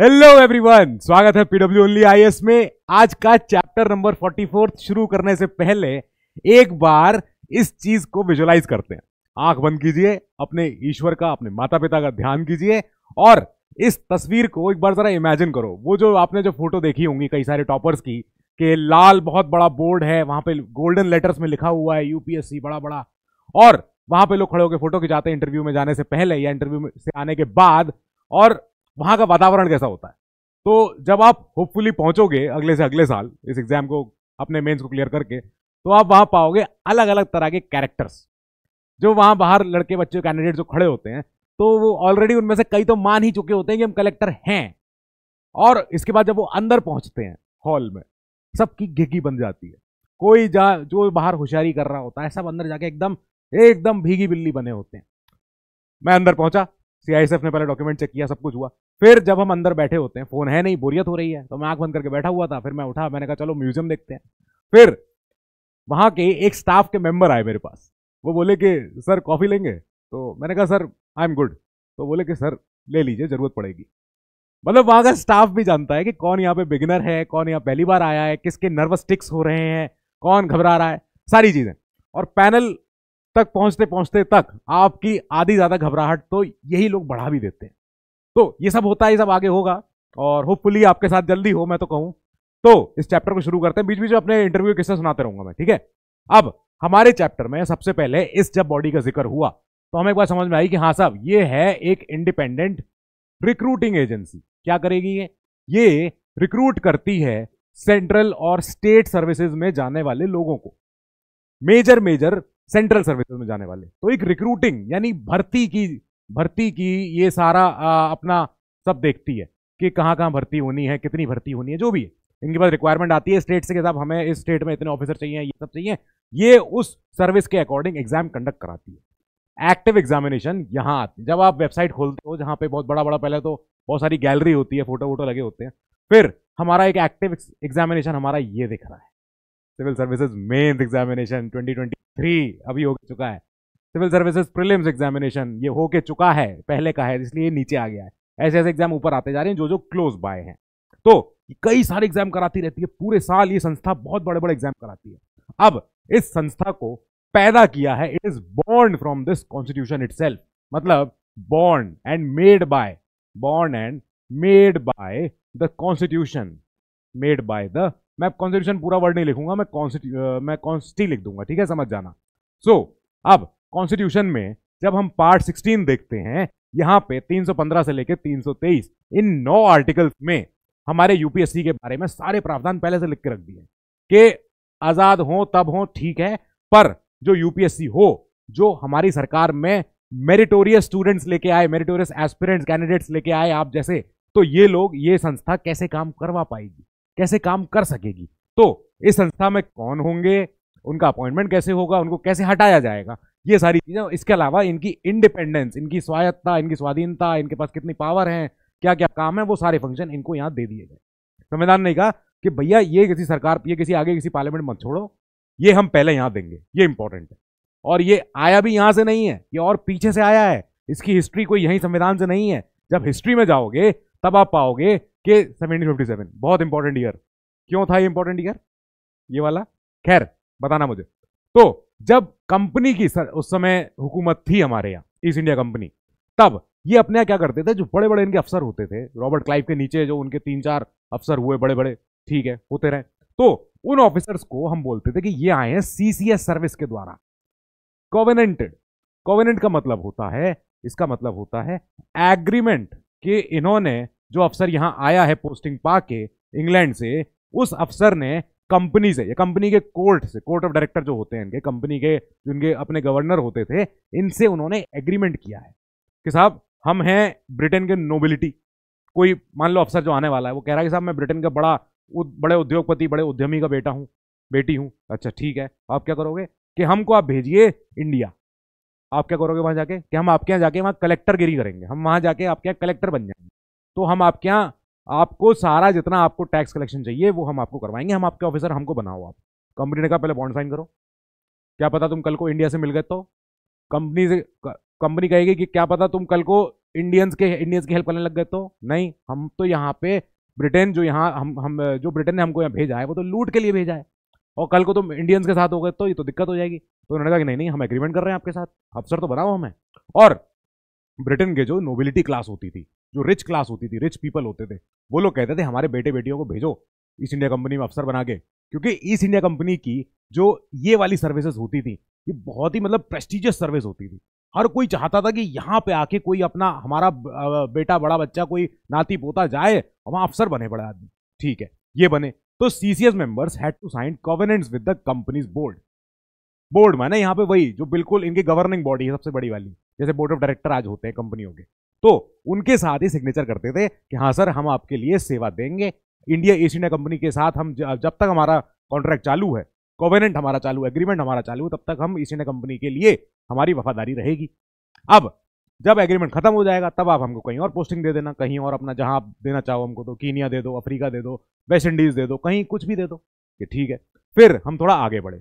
Hello everyone स्वागत है PW only I में आज का चैप्टर नंबर 44 शुरू करने से पहले एक बार इस चीज को विजुलाइज करते हैं आंख बंद कीजिए अपने ईश्वर का अपने माता पिता का ध्यान कीजिए और इस तस्वीर को एक बार जरा इमेजिन करो वो जो आपने जो फोटो देखी होंगी कई सारे टॉपर्स की के लाल बहुत बड़ा बोर्ड है वहां पे गोल्डन लेटर्स में लिखा हुआ है यूपीएससी बड़ा बड़ा और वहां पे लोग खड़े होकर फोटो खिंचाते हैं इंटरव्यू में जाने से पहले या इंटरव्यू में से आने के बाद और वहां का वातावरण कैसा होता है तो जब आप होपफुली पहुंचोगे अगले से अगले साल इस एग्जाम को अपने मेन्स को क्लियर करके तो आप वहां पाओगे अलग अलग तरह के कैरेक्टर्स जो वहां बाहर लड़के बच्चे कैंडिडेट जो खड़े होते हैं तो वो ऑलरेडी उनमें से कई तो मान ही चुके होते हैं कि हम कलेक्टर हैं और इसके बाद जब वो अंदर पहुंचते हैं हॉल में सबकी घिघी बन जाती है कोई जा जो बाहर होशियारी कर रहा होता है सब अंदर जाके एकदम एकदम भीगी बिल्ली बने होते हैं मैं अंदर पहुंचा सीआईएसएफ ने पहले डॉक्यूमेंट चेक किया सब कुछ हुआ फिर जब हम अंदर बैठे होते हैं फोन है नहीं बोरियत हो रही है तो मैं आंख बंद करके बैठा हुआ था फिर मैं उठा मैंने कहा चलो म्यूजियम देखते हैं फिर वहाँ के एक स्टाफ के मेंबर आए मेरे पास वो बोले कि सर कॉफ़ी लेंगे तो मैंने कहा सर आई एम गुड तो बोले कि सर ले लीजिए ज़रूरत पड़ेगी मतलब वहाँ का स्टाफ भी जानता है कि कौन यहाँ पे बिगिनर है कौन यहाँ पहली बार आया है किसके नर्वस टिक्स हो रहे हैं कौन घबरा रहा है सारी चीज़ें और पैनल तक पहुंचते पहुंचते तक आपकी आधी ज़्यादा घबराहट तो यही लोग बढ़ा भी देते हैं तो ये सब होता है ये सब आगे होगा और होपफुली आपके साथ जल्दी हो मैं तो कहूं तो इस चैप्टर को शुरू करते हैं बीच बीच में अपने इंटरव्यू किस्से सुनाते रहूंगा मैं ठीक है अब हमारे चैप्टर में सबसे पहले इस जब बॉडी का जिक्र हुआ तो हमें एक बार समझ में आई कि हाँ साहब ये है एक इंडिपेंडेंट रिक्रूटिंग एजेंसी क्या करेगी ये ये रिक्रूट करती है सेंट्रल और स्टेट सर्विसेज में जाने वाले लोगों को मेजर मेजर सेंट्रल सर्विसेज में जाने वाले तो एक रिक्रूटिंग यानी भर्ती की भर्ती की ये सारा आ, अपना सब देखती है कि कहाँ कहाँ भर्ती होनी है कितनी भर्ती होनी है जो भी है इनके पास रिक्वायरमेंट आती है स्टेट से कि साहब हमें इस स्टेट में इतने ऑफिसर चाहिए ये सब चाहिए ये उस सर्विस के अकॉर्डिंग एग्जाम कंडक्ट कराती है एक्टिव एग्जामिनेशन यहाँ आती है जब आप वेबसाइट खोलते हो जहाँ पे बहुत बड़ा बड़ा पहले तो बहुत सारी गैलरी होती है फोटो वोटो लगे होते हैं फिर हमारा एक एक्टिव एग्जामिनेशन हमारा ये दिख रहा है सिविल सर्विसेज मेन्स एग्जामिनेशन 2023 अभी हो चुका है सिविल सर्विसेज प्रीलिम्स एग्जामिनेशन ये हो के चुका है पहले का है इसलिए नीचे आ गया है ऐसे ऐसे एग्जाम ऊपर आते जा रहे हैं जो जो क्लोज बाय हैं तो कई सारे एग्जाम कराती रहती है पूरे साल ये संस्था बहुत बड़े बड़े एग्जाम कराती है अब इस संस्था को पैदा किया है it is born from this constitution it मतलब born and made by born and made by the constitution made by the मैं कॉन्स्टिट्यूशन पूरा वर्ड नहीं लिखूंगा मैं कॉन्स्टिट्यू मैं कॉन्स्टी लिख दूंगा ठीक है समझ जाना सो so, अब कॉन्स्टिट्यूशन में जब हम पार्ट 16 देखते हैं यहाँ पे 315 से लेकर 323 इन नौ आर्टिकल्स में हमारे यूपीएससी के बारे में सारे प्रावधान पहले से लिख के रख दिए कि आज़ाद हो तब हो ठीक है पर जो यूपीएससी हो जो हमारी सरकार में मेरिटोरियस स्टूडेंट्स लेके आए मेरिटोरियस एस्पिरेंट्स कैंडिडेट्स लेके आए आप जैसे तो ये लोग ये संस्था कैसे काम करवा पाएगी कैसे काम कर सकेगी तो इस संस्था में कौन होंगे उनका अपॉइंटमेंट कैसे होगा उनको कैसे हटाया जाएगा ये सारी चीज़ें इसके अलावा इनकी इंडिपेंडेंस इनकी स्वायत्ता इनकी स्वाधीनता इनके पास कितनी पावर है क्या क्या काम है वो सारे फंक्शन इनको यहाँ दे दिए गए संविधान ने कहा कि भैया ये किसी सरकार ये किसी आगे किसी पार्लियामेंट मत छोड़ो ये हम पहले यहाँ देंगे ये इंपॉर्टेंट है और ये आया भी यहाँ से नहीं है ये और पीछे से आया है इसकी हिस्ट्री कोई यहीं संविधान से नहीं है जब हिस्ट्री में जाओगे तब आप पाओगे के सेवनटीन फिफ्टी सेवन बहुत इंपॉर्टेंट ईयर क्यों था ये इंपॉर्टेंट ईयर ये वाला खैर बताना मुझे तो जब कंपनी की सर, उस समय हुकूमत थी हमारे यहाँ ईस्ट इंडिया कंपनी तब ये अपने यहाँ क्या करते थे जो बड़े बड़े इनके अफसर होते थे रॉबर्ट क्लाइव के नीचे जो उनके तीन चार अफसर हुए बड़े बड़े ठीक है होते रहे तो उन ऑफिसर्स को हम बोलते थे कि ये आए हैं सीसीएस सर्विस के द्वारा कोवेनेंटेड कोवेनेंट का मतलब होता है इसका मतलब होता है एग्रीमेंट कि इन्होंने जो अफसर यहाँ आया है पोस्टिंग पाके इंग्लैंड से उस अफसर ने कंपनी से या कंपनी के कोर्ट से कोर्ट ऑफ डायरेक्टर जो होते हैं इनके कंपनी के जो इनके अपने गवर्नर होते थे इनसे उन्होंने एग्रीमेंट किया है कि साहब हम हैं ब्रिटेन के नोबिलिटी कोई मान लो अफसर जो आने वाला है वो कह रहा है कि साहब मैं ब्रिटेन का बड़ा बड़े उद्योगपति बड़े उद्यमी का बेटा हूँ बेटी हूँ अच्छा ठीक है आप क्या करोगे कि हमको आप भेजिए इंडिया आप क्या करोगे वहाँ जाके कि हम आपके यहाँ जाके वहाँ कलेक्टर गिरी करेंगे हम वहाँ जाके आपके यहाँ कलेक्टर बन जाएंगे तो हम आपके यहाँ आपको सारा जितना आपको टैक्स कलेक्शन चाहिए वो हम आपको करवाएंगे हम आपके ऑफिसर हमको बनाओ आप कंपनी ने कहा पहले बॉन्ड साइन करो क्या पता तुम कल को इंडिया से मिल गए तो कंपनी से कंपनी कहेगी कि क्या पता तुम कल को इंडियंस के इंडियंस की हेल्प करने लग गए तो नहीं हम तो यहाँ पे ब्रिटेन जो यहाँ हम हम जो ब्रिटेन ने हमको यहाँ भेजा है वो तो लूट के लिए भेजा है और कल को तुम इंडियंस के साथ हो गए तो ये तो दिक्कत हो जाएगी तो उन्होंने कहा कि नहीं नहीं हम एग्रीमेंट कर रहे हैं आपके साथ अफसर तो बनाओ हमें और ब्रिटेन के जो नोबिलिटी क्लास होती थी जो रिच क्लास होती थी रिच पीपल होते थे वो लोग कहते थे हमारे बेटे बेटियों को भेजो ईस्ट इंडिया कंपनी में अफसर बना के क्योंकि ईस्ट इंडिया कंपनी की जो ये वाली सर्विसेज होती थी ये बहुत ही मतलब प्रेस्टिजियस सर्विस होती थी हर कोई चाहता था कि यहाँ पे आके कोई अपना हमारा बेटा बड़ा बच्चा कोई नाती पोता जाए वहाँ अफसर बने बड़े आदमी ठीक है ये बने तो C C S members had to sign covenants with the companies board board माने यहाँ पे वही जो बिल्कुल इनकी गवर्निंग बॉडी है सबसे बड़ी वाली जैसे बोर्ड ऑफ डायरेक्टर आज होते हैं कंपनियों के तो उनके साथ ही सिग्नेचर करते थे कि हाँ सर हम आपके लिए सेवा देंगे इंडिया ईस्ट इंडिया कंपनी के साथ हम जब तक हमारा कॉन्ट्रैक्ट चालू है कोवेनेंट हमारा चालू एग्रीमेंट हमारा चालू तब तक हम ईस्ट इंडिया कंपनी के लिए हमारी वफादारी रहेगी अब जब एग्रीमेंट खत्म हो जाएगा तब आप हमको कहीं और पोस्टिंग दे देना कहीं और अपना जहां आप देना चाहो हमको तो कीनिया दे दो अफ्रीका दे दो वेस्ट इंडीज दे दो कहीं कुछ भी दे दो कि ठीक है फिर हम थोड़ा आगे बढ़े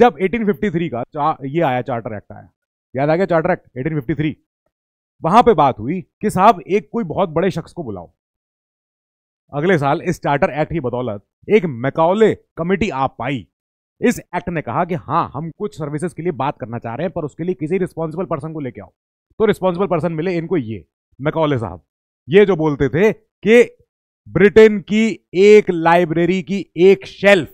जब 1853 का ये आया चार्टर एक्ट आया याद आ गया चार्टर एक्ट 1853 वहां पे बात हुई कि साहब एक कोई बहुत बड़े शख्स को बुलाओ अगले साल इस चार्टर एक्ट की बदौलत एक मैकौले कमेटी आ पाई इस एक्ट ने कहा कि हाँ हम कुछ सर्विसेज के लिए बात करना चाह रहे हैं पर उसके लिए किसी रिस्पॉन्सिबल पर्सन को लेके आओ तो रिस्पॉन्सिबल पर्सन मिले इनको ये मैकौले साहब ये जो बोलते थे कि ब्रिटेन की एक लाइब्रेरी की एक शेल्फ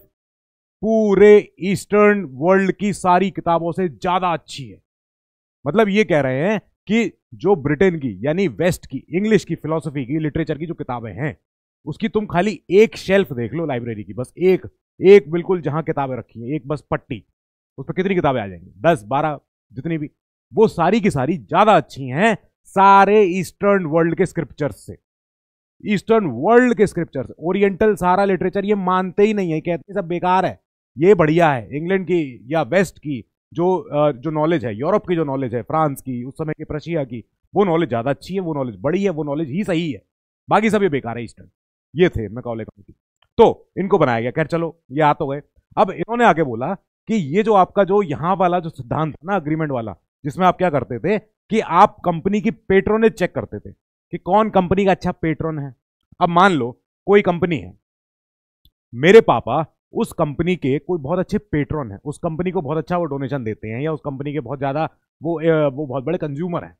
पूरे ईस्टर्न वर्ल्ड की सारी किताबों से ज्यादा अच्छी है मतलब ये कह रहे हैं कि जो ब्रिटेन की यानी वेस्ट की इंग्लिश की फिलोसफी की लिटरेचर की जो किताबें हैं उसकी तुम खाली एक शेल्फ देख लो लाइब्रेरी की बस एक एक बिल्कुल जहां किताबें रखी हैं एक बस पट्टी उस पर कितनी किताबें आ जाएंगी दस बारह जितनी भी वो सारी की सारी ज़्यादा अच्छी हैं सारे ईस्टर्न वर्ल्ड के स्क्रिप्चर्स से ईस्टर्न वर्ल्ड के स्क्रिप्चर्स ओरिएंटल सारा लिटरेचर ये मानते ही नहीं है कहते सब बेकार है ये बढ़िया है इंग्लैंड की या वेस्ट की जो जो नॉलेज है यूरोप की जो नॉलेज है फ्रांस की उस समय की प्रशिया की वो नॉलेज ज़्यादा अच्छी है वो नॉलेज बड़ी है वो नॉलेज ही सही है बाकी सब ये बेकार है ईस्टर्न ये थे मैं कॉलेज कमेटी तो इनको बनाया गया खैर चलो ये आ तो गए अब इन्होंने आके बोला कि ये जो आपका जो यहाँ वाला जो सिद्धांत था ना अग्रीमेंट वाला जिसमें आप क्या करते थे कि आप कंपनी की पेट्रोनेज चेक करते थे कि कौन कंपनी का अच्छा पेट्रोन है अब मान लो कोई कंपनी है मेरे पापा उस कंपनी के कोई बहुत अच्छे पेट्रॉन है उस कंपनी को बहुत अच्छा वो डोनेशन देते हैं या उस कंपनी के बहुत ज़्यादा वो वो बहुत बड़े कंज्यूमर हैं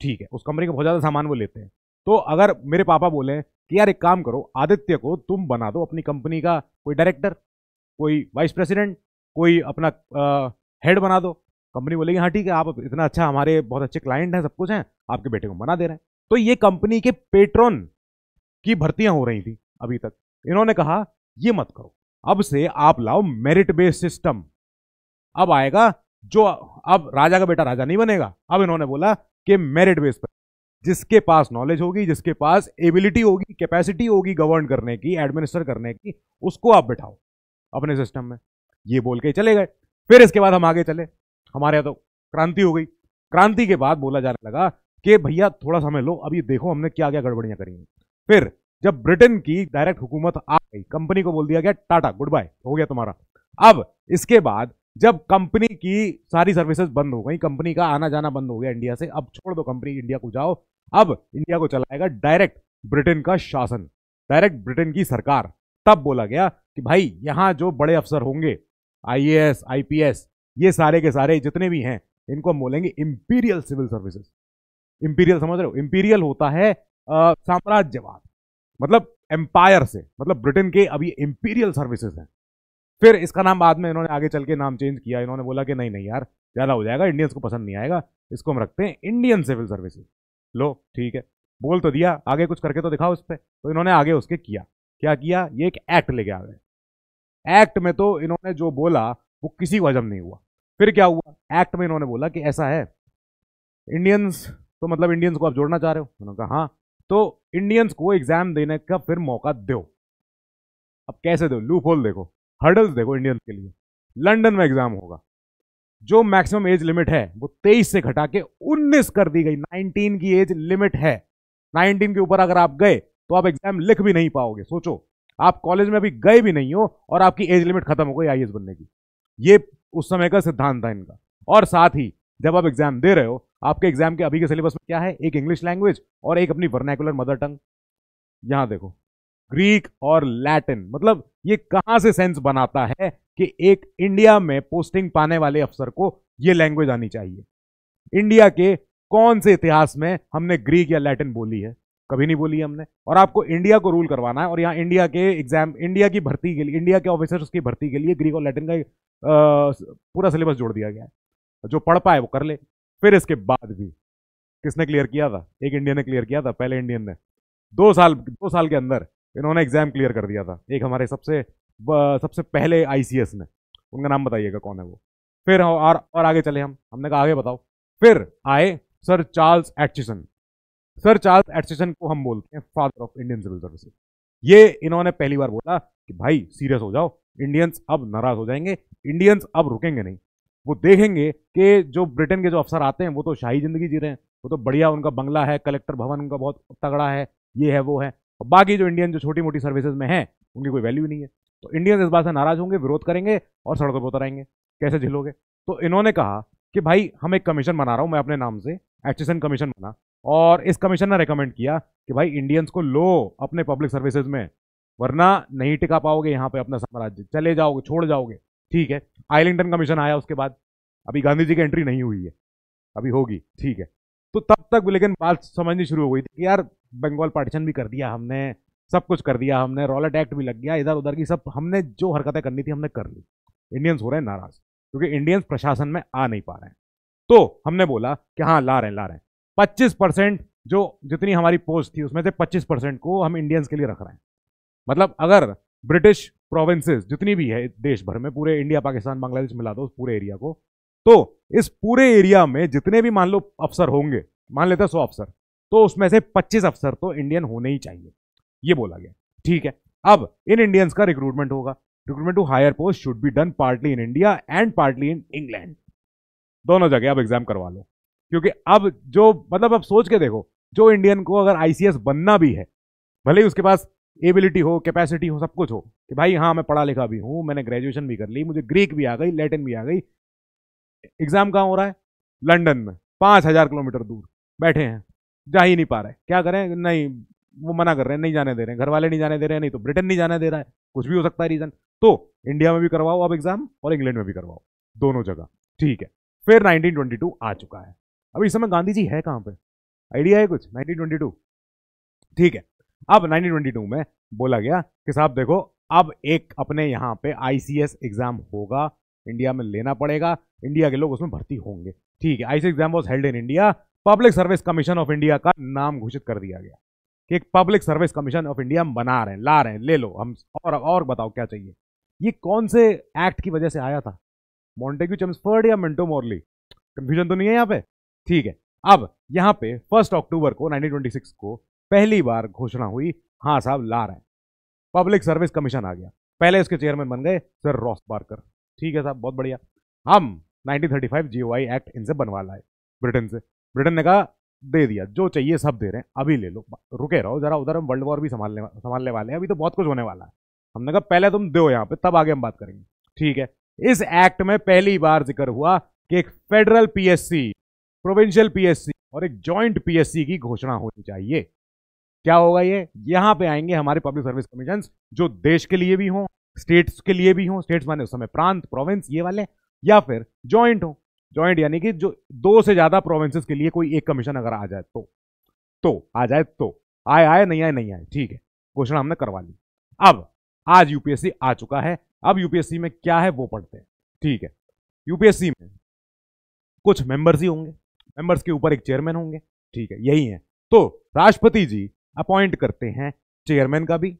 ठीक है उस कंपनी का बहुत ज़्यादा सामान वो लेते हैं तो अगर मेरे पापा बोले कि यार एक काम करो आदित्य को तुम बना दो अपनी कंपनी का कोई डायरेक्टर कोई वाइस प्रेसिडेंट कोई अपना हेड बना दो कंपनी बोलेगी हाँ ठीक है आप इतना अच्छा हमारे बहुत अच्छे क्लाइंट हैं सब कुछ हैं आपके बेटे को बना दे रहे हैं तो ये कंपनी के पेट्रॉन की भर्तियां हो रही थी अभी तक इन्होंने कहा ये मत करो अब से आप लाओ मेरिट बेस्ड सिस्टम अब आएगा जो अब राजा का बेटा राजा नहीं बनेगा अब इन्होंने बोला कि मेरिट बेस पर जिसके पास नॉलेज होगी जिसके पास एबिलिटी होगी कैपेसिटी होगी गवर्न करने की एडमिनिस्टर करने की उसको आप बैठाओ अपने सिस्टम में ये बोल के चले गए फिर इसके बाद हम आगे चले हमारे यहाँ तो क्रांति हो गई क्रांति के बाद बोला जाने लगा कि भैया थोड़ा समय लो अब ये देखो हमने क्या क्या गड़बड़ियां करी फिर जब ब्रिटेन की डायरेक्ट हुकूमत आ गई कंपनी को बोल दिया गया टाटा गुड बाय हो गया तुम्हारा अब इसके बाद जब कंपनी की सारी सर्विसेज बंद हो गई कंपनी का आना जाना बंद हो गया इंडिया से अब छोड़ दो कंपनी इंडिया को जाओ अब इंडिया को चलाएगा डायरेक्ट ब्रिटेन का शासन डायरेक्ट ब्रिटेन की सरकार तब बोला गया कि भाई यहां जो बड़े अफसर होंगे आईएएस आईपीएस ये सारे के सारे जितने भी हैं इनको हम बोलेंगे इंपीरियल सिविल सर्विसेज इंपीरियल समझ रहे हो इंपीरियल होता है साम्राज्यवाद मतलब एम्पायर से मतलब ब्रिटेन के अभी इंपीरियल सर्विसेज हैं फिर इसका नाम बाद में इन्होंने आगे चल के नाम चेंज किया इन्होंने बोला कि नहीं नहीं यार ज़्यादा हो जाएगा इंडियंस को पसंद नहीं आएगा इसको हम रखते हैं इंडियन सिविल सर्विसेज लो ठीक है बोल तो दिया आगे कुछ करके तो दिखाओ उस पर तो इन्होंने आगे उसके किया क्या किया ये एक एक्ट लेके आ गए एक्ट में तो इन्होंने जो बोला वो किसी को हजम नहीं हुआ फिर क्या हुआ एक्ट में इन्होंने बोला कि ऐसा है इंडियंस तो मतलब इंडियंस को आप जोड़ना चाह रहे हो उन्होंने कहा हाँ तो इंडियंस को एग्जाम देने का फिर मौका दो अब कैसे दो लूप होल देखो हर्डल्स देखो इंडियंस के लिए लंदन में एग्जाम होगा जो मैक्सिमम एज लिमिट है वो 23 से घटा के 19 कर दी गई 19 की एज लिमिट है 19 के ऊपर अगर आप गए तो आप एग्जाम लिख भी नहीं पाओगे सोचो आप कॉलेज में अभी गए भी नहीं हो और आपकी एज लिमिट खत्म हो गई आई बनने की ये उस समय का सिद्धांत था इनका और साथ ही जब आप एग्जाम दे रहे हो आपके एग्जाम के अभी के सिलेबस में क्या है एक इंग्लिश लैंग्वेज और एक अपनी वर्नैकुलर मदर टंग यहां देखो ग्रीक और लैटिन मतलब ये कहां से सेंस बनाता है कि एक इंडिया में पोस्टिंग पाने वाले अफसर को ये लैंग्वेज आनी चाहिए इंडिया के कौन से इतिहास में हमने ग्रीक या लैटिन बोली है कभी नहीं बोली हमने और आपको इंडिया को रूल करवाना है और यहाँ इंडिया के एग्जाम इंडिया की भर्ती के लिए इंडिया के ऑफिसर्स की भर्ती के लिए ग्रीक और लैटिन का पूरा सिलेबस जोड़ दिया गया है जो पढ़ पाए वो कर ले फिर इसके बाद भी किसने क्लियर किया था एक इंडियन ने क्लियर किया था पहले इंडियन ने दो साल दो साल के अंदर इन्होंने एग्जाम क्लियर कर दिया था एक हमारे सबसे सबसे पहले आईसीएस ने उनका नाम बताइएगा कौन है वो फिर और और आगे चले हम हमने कहा आगे बताओ फिर आए sir Charles Aitchison sir Charles Aitchison को हम बोलते हैं father of Indian civil service ये इन्होंने पहली बार बोला कि भाई सीरियस हो जाओ इंडियंस अब नाराज हो जाएंगे इंडियंस अब रुकेंगे नहीं वो देखेंगे कि जो ब्रिटेन के जो अफसर आते हैं वो तो शाही ज़िंदगी जी रहे हैं वो तो बढ़िया उनका बंगला है कलेक्टर भवन उनका बहुत तगड़ा है ये है वो है और बाकी जो इंडियन जो छोटी मोटी सर्विसेज में हैं उनकी कोई वैल्यू नहीं है तो इंडियन इस बात से नाराज होंगे विरोध करेंगे और सड़कों पर आएंगे कैसे झिलोगे तो इन्होंने कहा कि भाई हम एक कमीशन बना रहा हूँ मैं अपने नाम से एचएसएन कमीशन बना और इस कमीशन ने रिकमेंड किया कि भाई इंडियंस को लो अपने पब्लिक सर्विसेज में वरना नहीं टिका पाओगे यहाँ पे अपना साम्राज्य चले जाओगे छोड़ जाओगे ठीक है आइलिंगटन कमीशन आया उसके बाद अभी गांधी जी की एंट्री नहीं हुई है अभी होगी ठीक है तो तब तक लेकिन बात समझनी शुरू हो गई थी कि यार बंगाल पार्टीशन भी कर दिया हमने सब कुछ कर दिया हमने रॉलेट एक्ट भी लग गया इधर उधर की सब हमने जो हरकतें करनी थी हमने कर ली इंडियंस हो रहे हैं नाराज क्योंकि इंडियंस प्रशासन में आ नहीं पा रहे हैं तो हमने बोला कि हाँ ला रहे हैं ला रहे हैं पच्चीस परसेंट जो जितनी हमारी पोस्ट थी उसमें से पच्चीस परसेंट को हम इंडियंस के लिए रख रहे हैं मतलब अगर ब्रिटिश प्रोविंसेस जितनी भी है देश भर में पूरे इंडिया पाकिस्तान बांग्लादेश मिला दो पूरे एरिया को तो इस पूरे एरिया में जितने भी मान लो अफसर होंगे मान लेते हैं सौ अफसर तो उसमें से पच्चीस अफसर तो इंडियन होने ही चाहिए ये बोला गया ठीक है अब इन इंडियंस का रिक्रूटमेंट होगा recruitment to higher post should be done partly in India and partly in England दोनों जगह अब एग्जाम करवा लो क्योंकि अब जो मतलब अब सोच के देखो जो इंडियन को अगर आईसीएस बनना भी है भले ही उसके पास एबिलिटी हो कैपेसिटी हो सब कुछ हो कि भाई हाँ मैं पढ़ा लिखा भी हूँ मैंने ग्रेजुएशन भी कर ली मुझे ग्रीक भी आ गई लैटिन भी आ गई एग्ज़ाम कहाँ हो रहा है लंदन में पाँच हज़ार किलोमीटर दूर बैठे हैं जा ही नहीं पा रहे क्या करें नहीं वो मना कर रहे हैं नहीं जाने दे रहे हैं घर वाले नहीं जाने दे रहे हैं नहीं तो ब्रिटेन नहीं जाने दे रहा है कुछ भी हो सकता है रीज़न तो इंडिया में भी करवाओ आप एग्ज़ाम और इंग्लैंड में भी करवाओ दोनों जगह ठीक है फिर नाइनटीन आ चुका है अब इस समय गांधी जी है कहाँ पर आइडिया है कुछ नाइनटीन ठीक है अब 1922 में बोला गया कि साहब देखो अब एक अपने यहाँ पे आईसीएस एग्जाम होगा इंडिया में लेना पड़ेगा इंडिया के लोग उसमें भर्ती होंगे ठीक है ICS exam was held in India public service commission of India का नाम घोषित कर दिया गया कि एक public service commission of India हम बना रहे हैं ला रहे हैं ले लो हम और और बताओ क्या चाहिए ये कौन से एक्ट की वजह से आया था मॉन्टेग्यू चम्सफर्ड या मिंटो मोरली कंफ्यूजन तो नहीं है यहाँ पे ठीक है अब यहाँ पे फर्स्ट अक्टूबर को 1926 को पहली बार घोषणा हुई हाँ साहब ला रहे हैं पब्लिक सर्विस कमीशन आ गया पहले उसके चेयरमैन बन गए सर रॉस बार्कर ठीक है साहब बहुत बढ़िया हम 1935 जीओआई एक्ट इनसे बनवा लाए ब्रिटेन से ब्रिटेन ने कहा दे दिया जो चाहिए सब दे रहे हैं अभी ले लो रुके रहो जरा उधर हम वर्ल्ड वॉर भी संभालने संभालने वाले हैं अभी तो बहुत कुछ होने वाला है हमने कहा पहले तुम दो यहाँ पे तब आगे हम बात करेंगे ठीक है इस एक्ट में पहली बार जिक्र हुआ कि एक फेडरल पीएससी प्रोविंशियल पीएससी और एक जॉइंट पीएससी की घोषणा होनी चाहिए क्या होगा ये यहां पे आएंगे हमारे पब्लिक सर्विस कमीशन जो देश के लिए भी हों स्टेट्स के लिए भी हों स्टेट्स माने उस समय प्रांत प्रोविंस ये वाले या फिर ज्वाइंट हो ज्वाइंट यानी कि जो दो से ज्यादा प्रोविंसेस के लिए कोई एक कमीशन अगर आ जाए तो तो आ जाए तो आए आए नहीं आए नहीं आए ठीक है घोषणा हमने करवा ली अब आज यूपीएससी आ चुका है अब यूपीएससी में क्या है वो पढ़ते हैं ठीक है यूपीएससी में कुछ मेंबर्स ही होंगे मेंबर्स के ऊपर एक चेयरमैन होंगे ठीक है यही है तो राष्ट्रपति जी अपॉइंट करते हैं चेयरमैन का भी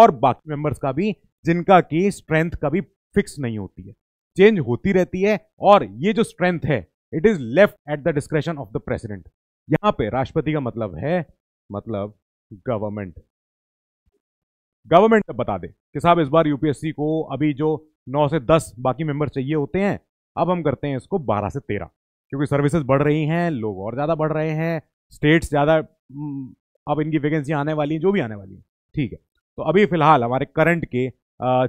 और बाकी मेंबर्स का भी जिनका की स्ट्रेंथ कभी फिक्स नहीं होती है चेंज होती रहती है और ये जो स्ट्रेंथ है it is left at the discretion of the president यहां पे राष्ट्रपति का मतलब है मतलब गवर्नमेंट गवर्नमेंट बता दे कि साहब इस बार यूपीएससी को अभी जो 9 से 10 बाकी मेंबर चाहिए होते हैं अब हम करते हैं इसको 12 से 13 क्योंकि सर्विसेज बढ़ रही हैं लोग और ज़्यादा बढ़ रहे हैं स्टेट्स ज़्यादा अब इनकी वैकेंसी आने वाली है जो भी आने वाली है ठीक है तो अभी फिलहाल हमारे करंट के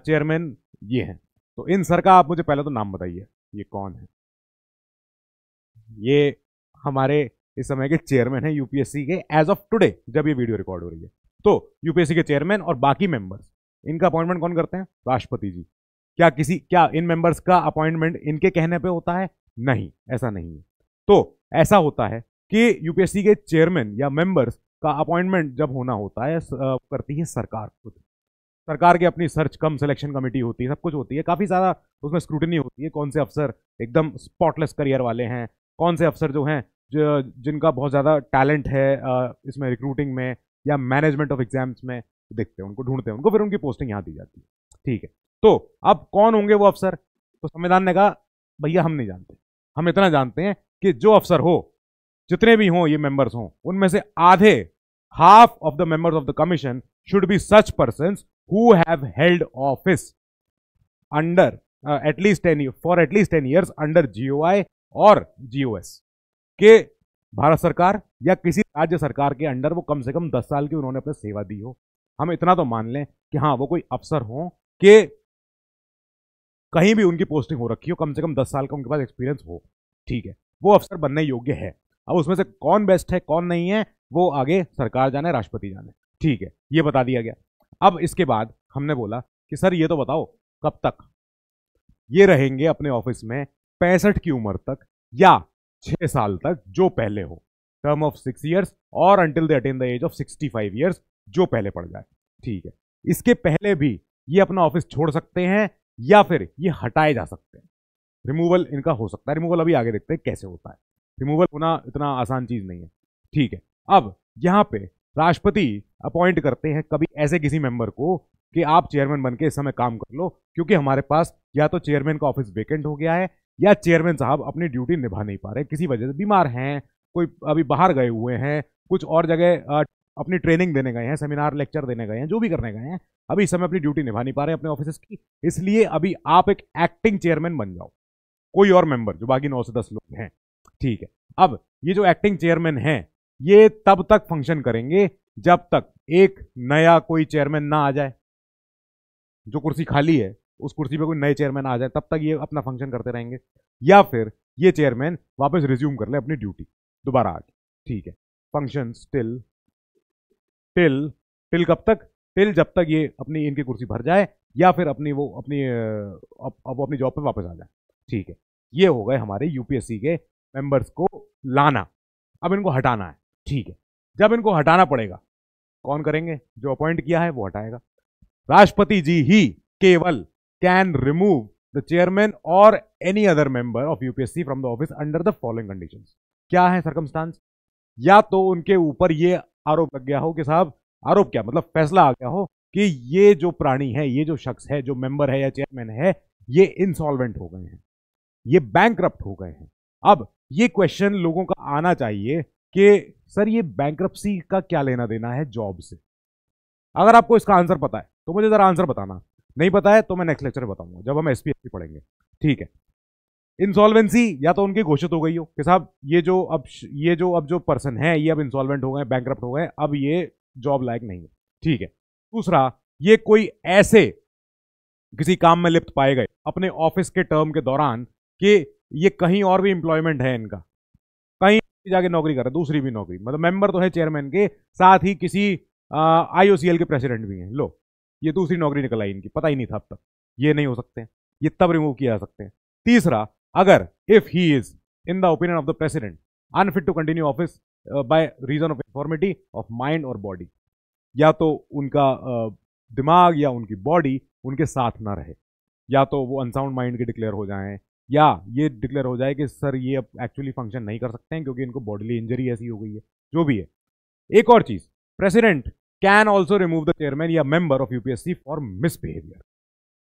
चेयरमैन ये हैं तो इन सर का आप मुझे पहले तो नाम बताइए ये कौन है ये हमारे इस समय के चेयरमैन है यूपीएससी के एज ऑफ टुडे जब ये वीडियो रिकॉर्ड हो रही है तो यूपीएससी के चेयरमैन और बाकी मेंबर्स इनका अपॉइंटमेंट कौन करते हैं राष्ट्रपति जी क्या किसी क्या इन मेंबर्स का अपॉइंटमेंट इनके कहने पे होता है नहीं ऐसा नहीं है तो ऐसा होता है कि यूपीएससी के चेयरमैन या मेंबर्स का अपॉइंटमेंट जब होना होता है करती है सरकार खुद सरकार की अपनी सर्च कम सिलेक्शन कमेटी होती है सब कुछ होती है काफ़ी ज़्यादा उसमें स्क्रूटनी होती है कौन से अफसर एकदम स्पॉटलेस करियर वाले हैं कौन से अफसर जो हैं जो जिनका बहुत ज़्यादा टैलेंट है इसमें रिक्रूटिंग में या मैनेजमेंट ऑफ एग्जाम्स में देखते हैं उनको ढूंढते हैं उनको फिर उनकी पोस्टिंग यहाँ दी जाती है ठीक है तो अब कौन होंगे वो अफसर तो संविधान ने कहा भैया हम नहीं जानते हम इतना जानते हैं कि जो अफसर हो जितने भी हों ये मेंबर्स हों उनमें से आधे half of the members of the commission should be such person who have held office under at least ten for at least ten years under I और जीओएस के भारत सरकार या किसी राज्य सरकार के अंडर वो कम से कम दस साल की उन्होंने अपनी सेवा दी हो हम इतना तो मान लें कि हाँ वो कोई अफसर हो कि कहीं भी उनकी पोस्टिंग हो रखी हो कम से कम दस साल का उनके पास एक्सपीरियंस हो ठीक है वो अफसर बनने योग्य है अब उसमें से कौन बेस्ट है कौन नहीं है वो आगे सरकार जाने राष्ट्रपति जाने ठीक है ये बता दिया गया अब इसके बाद हमने बोला कि सर ये तो बताओ कब तक ये रहेंगे अपने ऑफिस में पैंसठ की उम्र तक या छह साल तक जो पहले हो टर्म ऑफ सिक्स ईयर्स और until the attain the age of sixty five years जो पहले पड़ जाए ठीक है इसके पहले भी ये अपना ऑफिस छोड़ सकते हैं या फिर ये हटाए जा सकते हैं रिमूवल इनका हो सकता है रिमूवल अभी आगे देखते हैं कैसे होता है रिमूवल होना इतना आसान चीज़ नहीं है ठीक है अब यहाँ पे राष्ट्रपति अपॉइंट करते हैं कभी ऐसे किसी मेंबर को कि आप चेयरमैन बन के इस समय काम कर लो क्योंकि हमारे पास या तो चेयरमैन का ऑफिस वेकेंट हो गया है या चेयरमैन साहब अपनी ड्यूटी निभा नहीं पा रहे किसी वजह से बीमार हैं कोई अभी बाहर गए हुए हैं कुछ और जगह अपनी ट्रेनिंग देने गए हैं सेमिनार लेक्चर देने गए हैं जो भी करने गए हैं अभी इस समय अपनी ड्यूटी निभा नहीं पा रहे हैं अपने ऑफिस की इसलिए अभी आप एक एक्टिंग चेयरमैन बन जाओ कोई और मेंबर जो बाकी नौ से दस लोग हैं ठीक है अब ये जो एक्टिंग चेयरमैन है ये तब तक फंक्शन करेंगे जब तक एक नया कोई चेयरमैन ना आ जाए जो कुर्सी खाली है उस कुर्सी पे कोई नए चेयरमैन आ जाए तब तक ये अपना फंक्शन करते रहेंगे या फिर ये चेयरमैन वापस रिज्यूम कर ले अपनी ड्यूटी दोबारा आके ठीक है फंक्शन टिल टिल टिल कब तक टिल जब तक ये अपनी इनकी कुर्सी भर जाए या फिर अपनी वो अपनी अब अप, अपनी जॉब पे वापस आ जाए ठीक है ये हो गए हमारे यूपीएससी के मेंबर्स को लाना अब इनको हटाना है ठीक है जब इनको हटाना पड़ेगा कौन करेंगे जो अपॉइंट किया है वो हटाएगा राष्ट्रपति जी ही केवल कैन रिमूव द चेयरमैन और any other member of UPSC from the office under the following condition क्या है सरकमस्टांस या तो उनके ऊपर ये आरोप लग गया हो कि साहब आरोप क्या मतलब फैसला आ गया हो कि ये जो प्राणी है ये जो शख्स है जो मेंबर है या चेयरमैन है ये इंसॉल्वेंट हो गए हैं ये बैंक हो गए हैं अब ये क्वेश्चन लोगों का आना चाहिए कि सर ये बैंक्रप्सी का क्या लेना देना है जॉब से अगर आपको इसका आंसर पता है तो मुझे ज़रा आंसर बताना नहीं पता है तो मैं नेक्स्ट लेक्चर में बताऊंगा जब हम एस पढ़ेंगे ठीक है इंसॉल्वेंसी या तो उनकी घोषित हो गई हो कि साहब ये जो अब ये जो अब जो पर्सन है ये अब इंसॉल्वेंट हो गए बैंक हो गए अब ये जॉब लायक नहीं है ठीक है दूसरा ये कोई ऐसे किसी काम में लिप्त पाए गए अपने ऑफिस के टर्म के दौरान कि ये कहीं और भी इंप्लॉयमेंट है इनका कहीं जाके नौकरी कर रहे दूसरी भी नौकरी मतलब मेंबर तो है चेयरमैन के साथ ही किसी आईओसीएल के प्रेसिडेंट भी हैं लो ये दूसरी नौकरी निकल आई इनकी पता ही नहीं था अब तक ये नहीं हो सकते ये तब रिमूव किया जा सकते हैं तीसरा अगर if he is in the opinion of the president unfit to continue office by reason of infirmity of mind और बॉडी या तो उनका uh, दिमाग या उनकी बॉडी उनके साथ ना रहे या तो वो अनसाउंड माइंड के डिक्लेयर हो जाएं या ये डिक्लेयर हो जाए कि सर ये अब एक्चुअली फंक्शन नहीं कर सकते हैं क्योंकि इनको बॉडीली इंजरी ऐसी हो गई है जो भी है एक और चीज president can also remove the chairman या member of UPSC for misbehaviour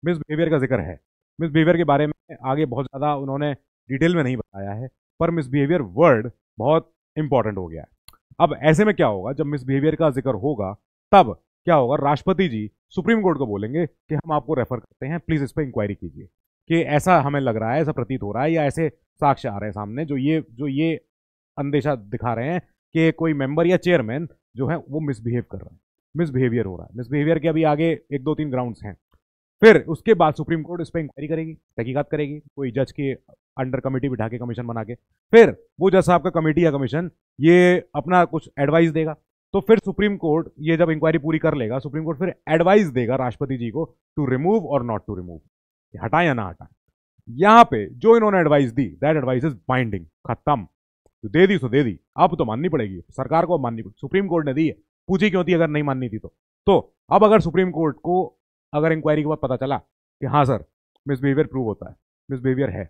misbehaviour का जिक्र है मिसबिहेवियर के बारे में आगे बहुत ज़्यादा उन्होंने डिटेल में नहीं बताया है पर मिसबिहेवियर वर्ड बहुत इंपॉर्टेंट हो गया है अब ऐसे में क्या होगा जब मिसबिहेवियर का जिक्र होगा तब क्या होगा राष्ट्रपति जी सुप्रीम कोर्ट को बोलेंगे कि हम आपको रेफर करते हैं प्लीज इस पर इंक्वायरी कीजिए कि ऐसा हमें लग रहा है ऐसा प्रतीत हो रहा है या ऐसे साक्ष्य आ रहे हैं सामने जो ये जो ये अंदेशा दिखा रहे हैं कि कोई मेंबर या चेयरमैन जो है वो मिसबिहेव कर रहा है मिसबिहेवियर हो रहा है मिसबिहेवियर के अभी आगे एक दो तीन ग्राउंड्स हैं फिर उसके बाद सुप्रीम कोर्ट इस पर इंक्वायरी करेगी तहकीकत करेगी कोई जज के अंडर कमेटी बिठा के कमीशन बना के फिर वो जज साहब का कमेटी या कमीशन ये अपना कुछ एडवाइस देगा तो फिर सुप्रीम कोर्ट ये जब इंक्वायरी पूरी कर लेगा सुप्रीम कोर्ट फिर एडवाइस देगा राष्ट्रपति जी को टू रिमूव और नॉट टू रिमूव हटाएं या ना हटाएं यहां पे जो इन्होंने एडवाइस दी दैट एडवाइस इज बाइंडिंग खत्म तो दे दी सो दे दी अब तो माननी पड़ेगी सरकार को माननी पड़ेगी सुप्रीम कोर्ट ने दी है पूछी क्यों थी अगर नहीं माननी थी तो तो अब अगर सुप्रीम कोर्ट को अगर इंक्वायरी के बाद पता चला कि हाँ सर मिसबिहेवियर प्रूव होता है मिसबिहेवियर है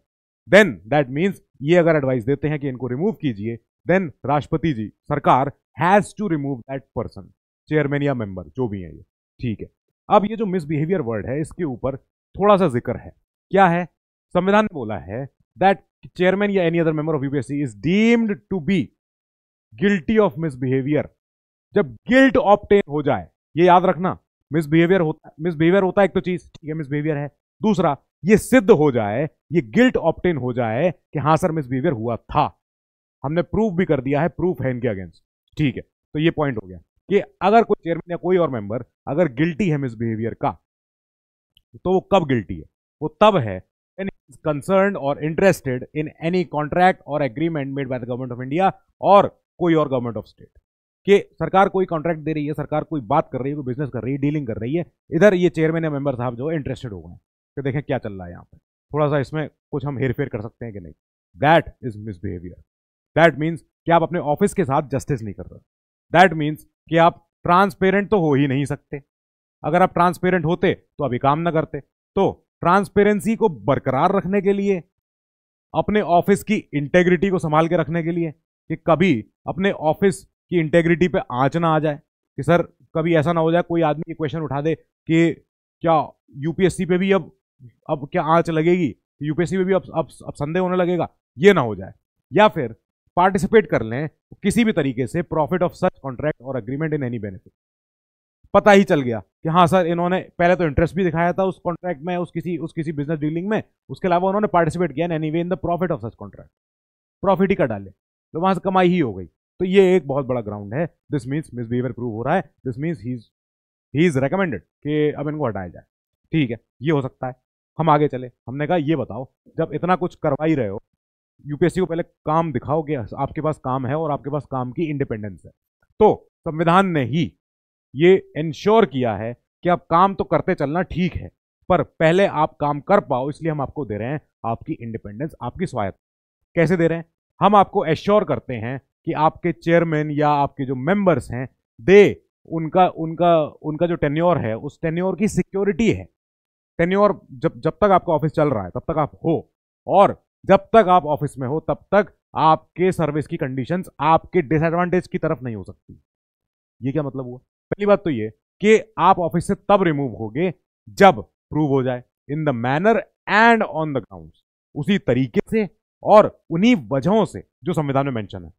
देन दैट मीन्स ये अगर एडवाइस देते हैं कि इनको रिमूव कीजिए देन राष्ट्रपति जी सरकार has to remove that person chairman या मेंबर जो भी है ये ठीक है अब ये जो मिसबिहेवियर वर्ड है इसके ऊपर थोड़ा सा जिक्र है क्या है संविधान ने बोला है दैट चेयरमैन या any other member of UPSC is deemed to be guilty of misbehaviour जब गिल्ट ऑप्टेन हो जाए ये याद रखना मिसबिहेवियर होता मिसबिहेवियर होता है एक तो चीज ठीक है मिसबिहेवियर है दूसरा ये सिद्ध हो जाए ये गिल्ट ऑप्टेन हो जाए कि हाँ सर मिसबिहेवियर हुआ था हमने प्रूफ भी कर दिया है प्रूफ है इनके अगेंस्ट ठीक है तो ये पॉइंट हो गया कि अगर कोई चेयरमैन या कोई और मेंबर अगर गिल्टी है मिसबिहेवियर का तो वो कब गिल्टी है वो तब है कंसर्न और इंटरेस्टेड इन एनी कॉन्ट्रैक्ट और agreement made by the government of India और कोई और गवर्नमेंट ऑफ स्टेट कि सरकार कोई कॉन्ट्रैक्ट दे रही है सरकार कोई बात कर रही है कोई बिजनेस कर रही है डीलिंग कर रही है इधर ये चेयरमैन या मेंबर साहब जो है इंटरेस्टेड हो गए कि तो देखें क्या चल रहा है यहाँ पर थोड़ा सा इसमें कुछ हम हेरफेर कर सकते हैं कि नहीं that is misbehaviour that means कि आप अपने ऑफिस के साथ जस्टिस नहीं कर रहे दैट मीन्स कि आप ट्रांसपेरेंट तो हो ही नहीं सकते अगर आप ट्रांसपेरेंट होते तो अभी काम ना करते तो ट्रांसपेरेंसी को बरकरार रखने के लिए अपने ऑफिस की इंटेग्रिटी को संभाल के रखने के लिए कि कभी अपने ऑफिस की इंटेग्रिटी पे आँच ना आ जाए कि सर कभी ऐसा ना हो जाए कोई आदमी ये क्वेश्चन उठा दे कि क्या यूपीएससी पे भी अब अब क्या आँच लगेगी यूपीएससी पे भी अब अब अब संदेह होने लगेगा ये ना हो जाए या फिर पार्टिसिपेट कर लें किसी भी तरीके से प्रॉफिट ऑफ सच कॉन्ट्रैक्ट और अग्रीमेंट इन एनी बेनिफिट पता ही चल गया कि हाँ सर इन्होंने पहले तो इंटरेस्ट भी दिखाया था उस कॉन्ट्रैक्ट में उस किसी उस किसी बिजनेस डीलिंग में उसके अलावा उन्होंने पार्टिसिपेट किया any way in the profit of such contract profit ही कर डाले तो वहाँ से कमाई ही हो गई तो ये एक बहुत बड़ा ग्राउंड है दिस मीन्स मिसबिहेवियर प्रूव हो रहा है this means he is he is recommended कि अब इनको हटाया जाए ठीक है ये हो सकता है हम आगे चले हमने कहा ये बताओ जब इतना कुछ करवा ही रहे हो यूपीएससी को पहले काम दिखाओ कि आपके पास काम है और आपके पास काम की इंडिपेंडेंस है तो संविधान ने ही ये इंश्योर किया है कि आप काम तो करते चलना ठीक है पर पहले आप काम कर पाओ इसलिए हम आपको दे रहे हैं आपकी इंडिपेंडेंस आपकी स्वायत्त कैसे दे रहे हैं हम आपको एश्योर करते हैं कि आपके चेयरमैन या आपके जो मेंबर्स हैं दे उनका उनका उनका जो टेन्योर है उस टेन्योर की सिक्योरिटी है टेन्योर जब जब तक आपका ऑफिस चल रहा है तब तक आप हो और जब तक आप ऑफिस में हो तब तक आपके सर्विस की कंडीशंस आपके डिसएडवांटेज की तरफ नहीं हो सकती ये क्या मतलब हुआ पहली बात तो ये कि आप ऑफिस से तब रिमूव होगे जब प्रूव हो जाए in the manner and on the ground उसी तरीके से और उन्हीं वजहों से जो संविधान में मेंशन है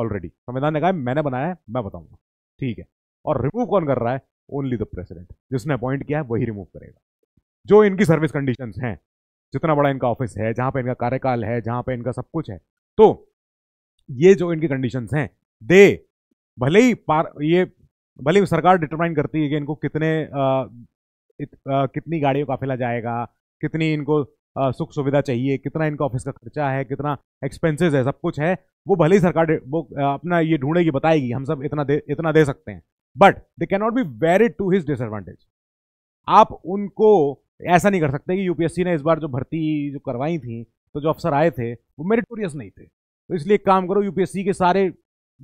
ऑलरेडी संविधान ने कहा मैंने बनाया है मैं बताऊंगा ठीक है और रिमूव कौन कर रहा है ओनली द प्रेसिडेंट जिसने अपॉइंट किया है वही रिमूव करेगा जो इनकी सर्विस कंडीशंस हैं जितना बड़ा इनका ऑफिस है जहां पे इनका कार्यकाल है जहां पे इनका सब कुछ है तो ये जो इनकी कंडीशंस हैं दे भले ही पार ये भले ही सरकार डिटरमाइन करती है कि इनको कितने आ, इत, आ, कितनी गाड़ियों का फैला जाएगा कितनी इनको आ, सुख सुविधा चाहिए कितना इनका ऑफिस का खर्चा है कितना एक्सपेंसेस है सब कुछ है वो भले ही सरकार वो अपना ये ढूंढेगी बताएगी हम सब इतना दे इतना दे सकते हैं but they can not be varied to his disadvantage आप उनको ऐसा नहीं कर सकते कि यूपीएससी ने इस बार जो भर्ती जो करवाई थी तो जो अफसर आए थे वो मेरिटोरियस नहीं थे तो इसलिए काम करो यूपीएससी के सारे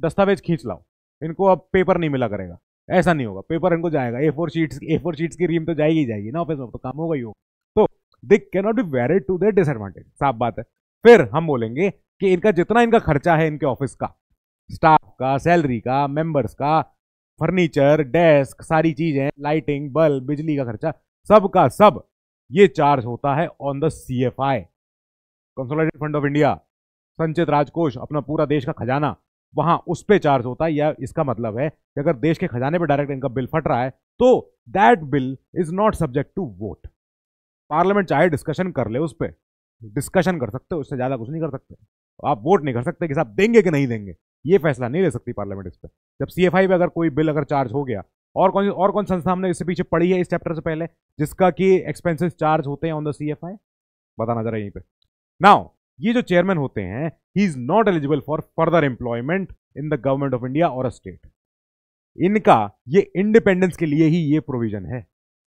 दस्तावेज खींच लाओ इनको अब पेपर नहीं मिला करेगा ऐसा नहीं होगा पेपर इनको जाएगा A four sheets A four sheets की रीम तो जाएगी जाएगी ना ऑफिस में तो काम होगा ही होगा तो they not be varied to their disadvantage साफ बात है फिर हम बोलेंगे कि इनका जितना इनका खर्चा है इनके ऑफिस का स्टाफ का सैलरी का मेंबर्स का फर्नीचर डेस्क सारी चीज़ें लाइटिंग बल्ब बिजली का खर्चा सब का सब ये चार्ज होता है on the C F I consolidated fund of India संचित राजकोष अपना पूरा देश का खजाना वहां उस पर चार्ज होता है या इसका मतलब है कि अगर देश के खजाने पर डायरेक्ट इनका बिल फट रहा है तो that bill is not subject to vote parliament चाहे डिस्कशन कर ले उस पर डिस्कशन कर सकते हो उससे ज़्यादा कुछ नहीं कर सकते आप वोट नहीं कर सकते कि साहब देंगे कि नहीं देंगे ये फैसला नहीं ले सकती पार्लियामेंट इस पर जब सी एफ आई अगर कोई बिल अगर चार्ज हो गया और कौन और कौन संस्था हमने इससे पीछे पढ़ी है इस चैप्टर से पहले जिसका कि एक्सपेंसिस चार्ज होते हैं on the C F I बताना जरा यहीं पर नाउ ये जो चेयरमैन होते हैं he is not eligible for further employment in the government of India और स्टेट इनका ये इंडिपेंडेंस के लिए ही ये प्रोविजन है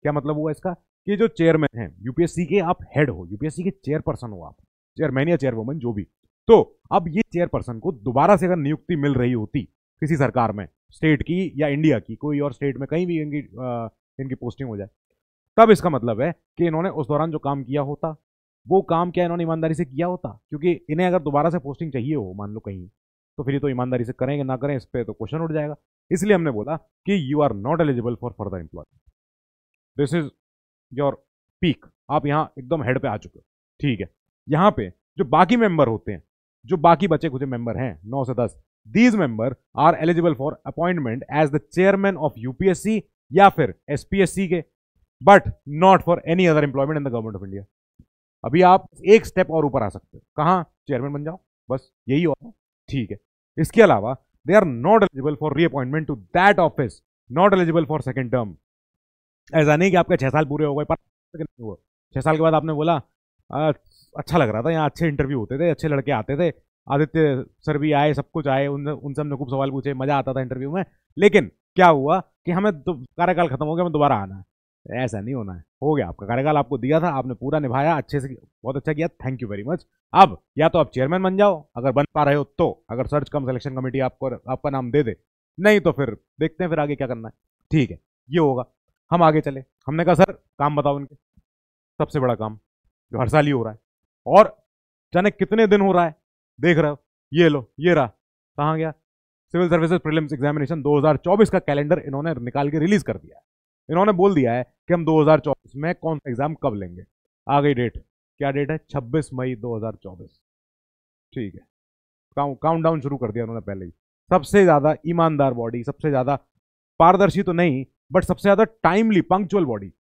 क्या मतलब हुआ इसका कि जो चेयरमैन है यूपीएससी के आप हेड हो यूपीएससी के चेयरपर्सन हो आप चेयरमैन या चेयरवुमन जो भी तो अब ये चेयरपर्सन को दोबारा से अगर नियुक्ति मिल रही होती किसी सरकार में स्टेट की या इंडिया की कोई और स्टेट में कहीं भी इनकी आ, इनकी पोस्टिंग हो जाए तब इसका मतलब है कि इन्होंने उस दौरान जो काम किया होता वो काम क्या इन्होंने ईमानदारी से किया होता क्योंकि इन्हें अगर दोबारा से पोस्टिंग चाहिए हो मान लो कहीं तो फिर ये तो ईमानदारी से करेंगे ना करें इस पर तो क्वेश्चन उठ जाएगा इसलिए हमने बोला कि you are not eligible for further employment this is your peak आप यहाँ एकदम हेड पे आ चुके हो ठीक है यहाँ पे जो बाकी मेंबर होते हैं जो बाकी बचे कुछ मेंबर हैं नौ से दस these member are eligible for appointment as the chairman of UPSC या फिर एसपीएससी के but not for any other employment in the government of India अभी आप एक स्टेप और ऊपर आ सकते हो कहा चेयरमैन बन जाओ बस यही और ठीक है इसके अलावा they are not eligible for reappointment to that office not eligible for second term ऐसा नहीं कि आपके छह साल पूरे हो गए पर छह साल के बाद आपने बोला अच्छा लग रहा था यहाँ अच्छे इंटरव्यू होते थे अच्छे लड़के आते थे आदित्य सर भी आए सब कुछ आए उन उनसे हमने खूब सवाल पूछे मज़ा आता था इंटरव्यू में लेकिन क्या हुआ कि हमें कार्यकाल खत्म हो गया हमें दोबारा आना है ऐसा नहीं होना है हो गया आपका कार्यकाल आपको दिया था आपने पूरा निभाया अच्छे से बहुत अच्छा किया थैंक यू वेरी मच अब या तो आप चेयरमैन बन जाओ अगर बन पा रहे हो तो अगर सर्च कम सिलेक्शन कमेटी आपको आपका नाम दे दे नहीं तो फिर देखते हैं फिर आगे क्या करना है ठीक है ये होगा हम आगे चले हमने कहा सर काम बताओ उनके सबसे बड़ा काम जो हर साल ही हो रहा है और जाने कितने दिन हो रहा है देख रहे हो ये लो ये रहा कहाँ गया सिविल सर्विसेज प्रीलिम्स एग्जामिनेशन 2024 का कैलेंडर इन्होंने निकाल के रिलीज कर दिया इन्होंने बोल दिया है कि हम 2024 में कौन सा एग्जाम कब लेंगे आ गई डेट क्या डेट है 26 मई 2024 ठीक है काउंट डाउन शुरू कर दिया उन्होंने पहले ही सबसे ज़्यादा ईमानदार बॉडी सबसे ज़्यादा पारदर्शी तो नहीं बट सबसे ज़्यादा टाइमली पंक्चुअल बॉडी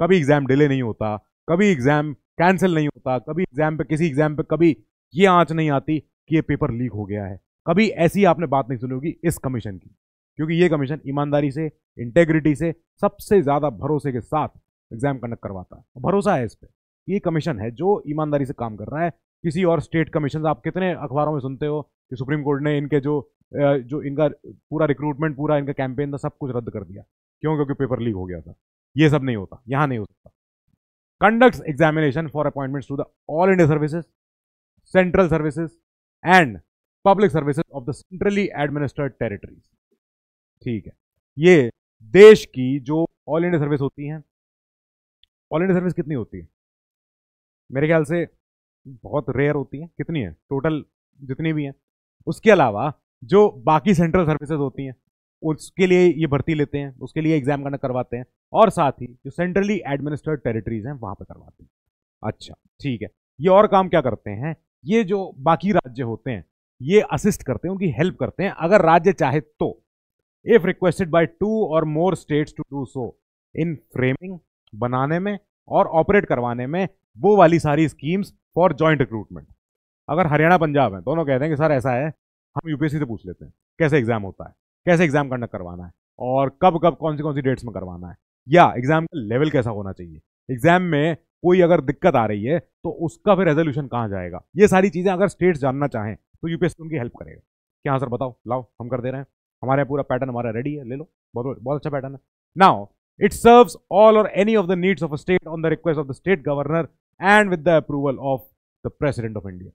कभी एग्ज़ाम डिले नहीं होता कभी एग्ज़ाम कैंसिल नहीं होता कभी एग्ज़ाम पे किसी एग्ज़ाम पे कभी ये आँच नहीं आती कि ये पेपर लीक हो गया है कभी ऐसी आपने बात नहीं सुनी होगी इस कमीशन की क्योंकि ये कमीशन ईमानदारी से इंटेग्रिटी से सबसे ज़्यादा भरोसे के साथ एग्जाम कंडक्ट करवाता है भरोसा है इस पर ये कमीशन है जो ईमानदारी से काम कर रहा है किसी और स्टेट कमीशन आप कितने अखबारों में सुनते हो कि सुप्रीम कोर्ट ने इनके जो जो इनका पूरा रिक्रूटमेंट पूरा इनका कैंपेन था सब कुछ रद्द कर दिया क्यों क्योंकि पेपर लीक हो गया था ये सब नहीं होता यहाँ नहीं हो सकता conducts examination for appointments to the all India services central services and public services of the centrally administered territories ठीक है ये देश की जो ऑल इंडिया सर्विस होती है ऑल इंडिया सर्विस कितनी होती है मेरे ख्याल से बहुत रेयर होती है कितनी है टोटल जितनी भी हैं उसके अलावा जो बाकी सेंट्रल सर्विसेज होती हैं उसके लिए ये भर्ती लेते हैं उसके लिए एग्जाम करना करवाते हैं और साथ ही जो सेंट्रली एडमिनिस्ट्रेड टेरिटरीज हैं वहाँ पर करवाते हैं अच्छा ठीक है ये और काम क्या करते हैं ये जो बाकी राज्य होते हैं ये असिस्ट करते हैं उनकी हेल्प करते हैं अगर राज्य चाहे तो इफ रिक्वेस्टेड बाय टू और more states to do so in framing बनाने में और ऑपरेट करवाने में वो वाली सारी स्कीम्स फॉर जॉइंट रिक्रूटमेंट अगर हरियाणा पंजाब है दोनों कहते हैं कि सर ऐसा है हम यूपीएससी से पूछ लेते हैं कैसे एग्जाम होता है कैसे एग्जाम कंडक्ट करवाना है और कब कब कौन सी कौन सी डेट्स में करवाना है या एग्जाम का लेवल कैसा होना चाहिए एग्जाम में कोई अगर दिक्कत आ रही है तो उसका फिर रेजोल्यूशन कहाँ जाएगा ये सारी चीज़ें अगर स्टेट्स जानना चाहें तो यूपीएससी उनकी हेल्प करेगा क्या हाँ सर बताओ लाओ हम कर दे रहे हैं हमारे यहाँ पूरा पैटर्न हमारा रेडी है ले लो बहुत बहुत अच्छा पैटर्न है नाउ इट सर्व्स ऑल और any of the needs of a state on the request of the state governor and with the approval of the president of India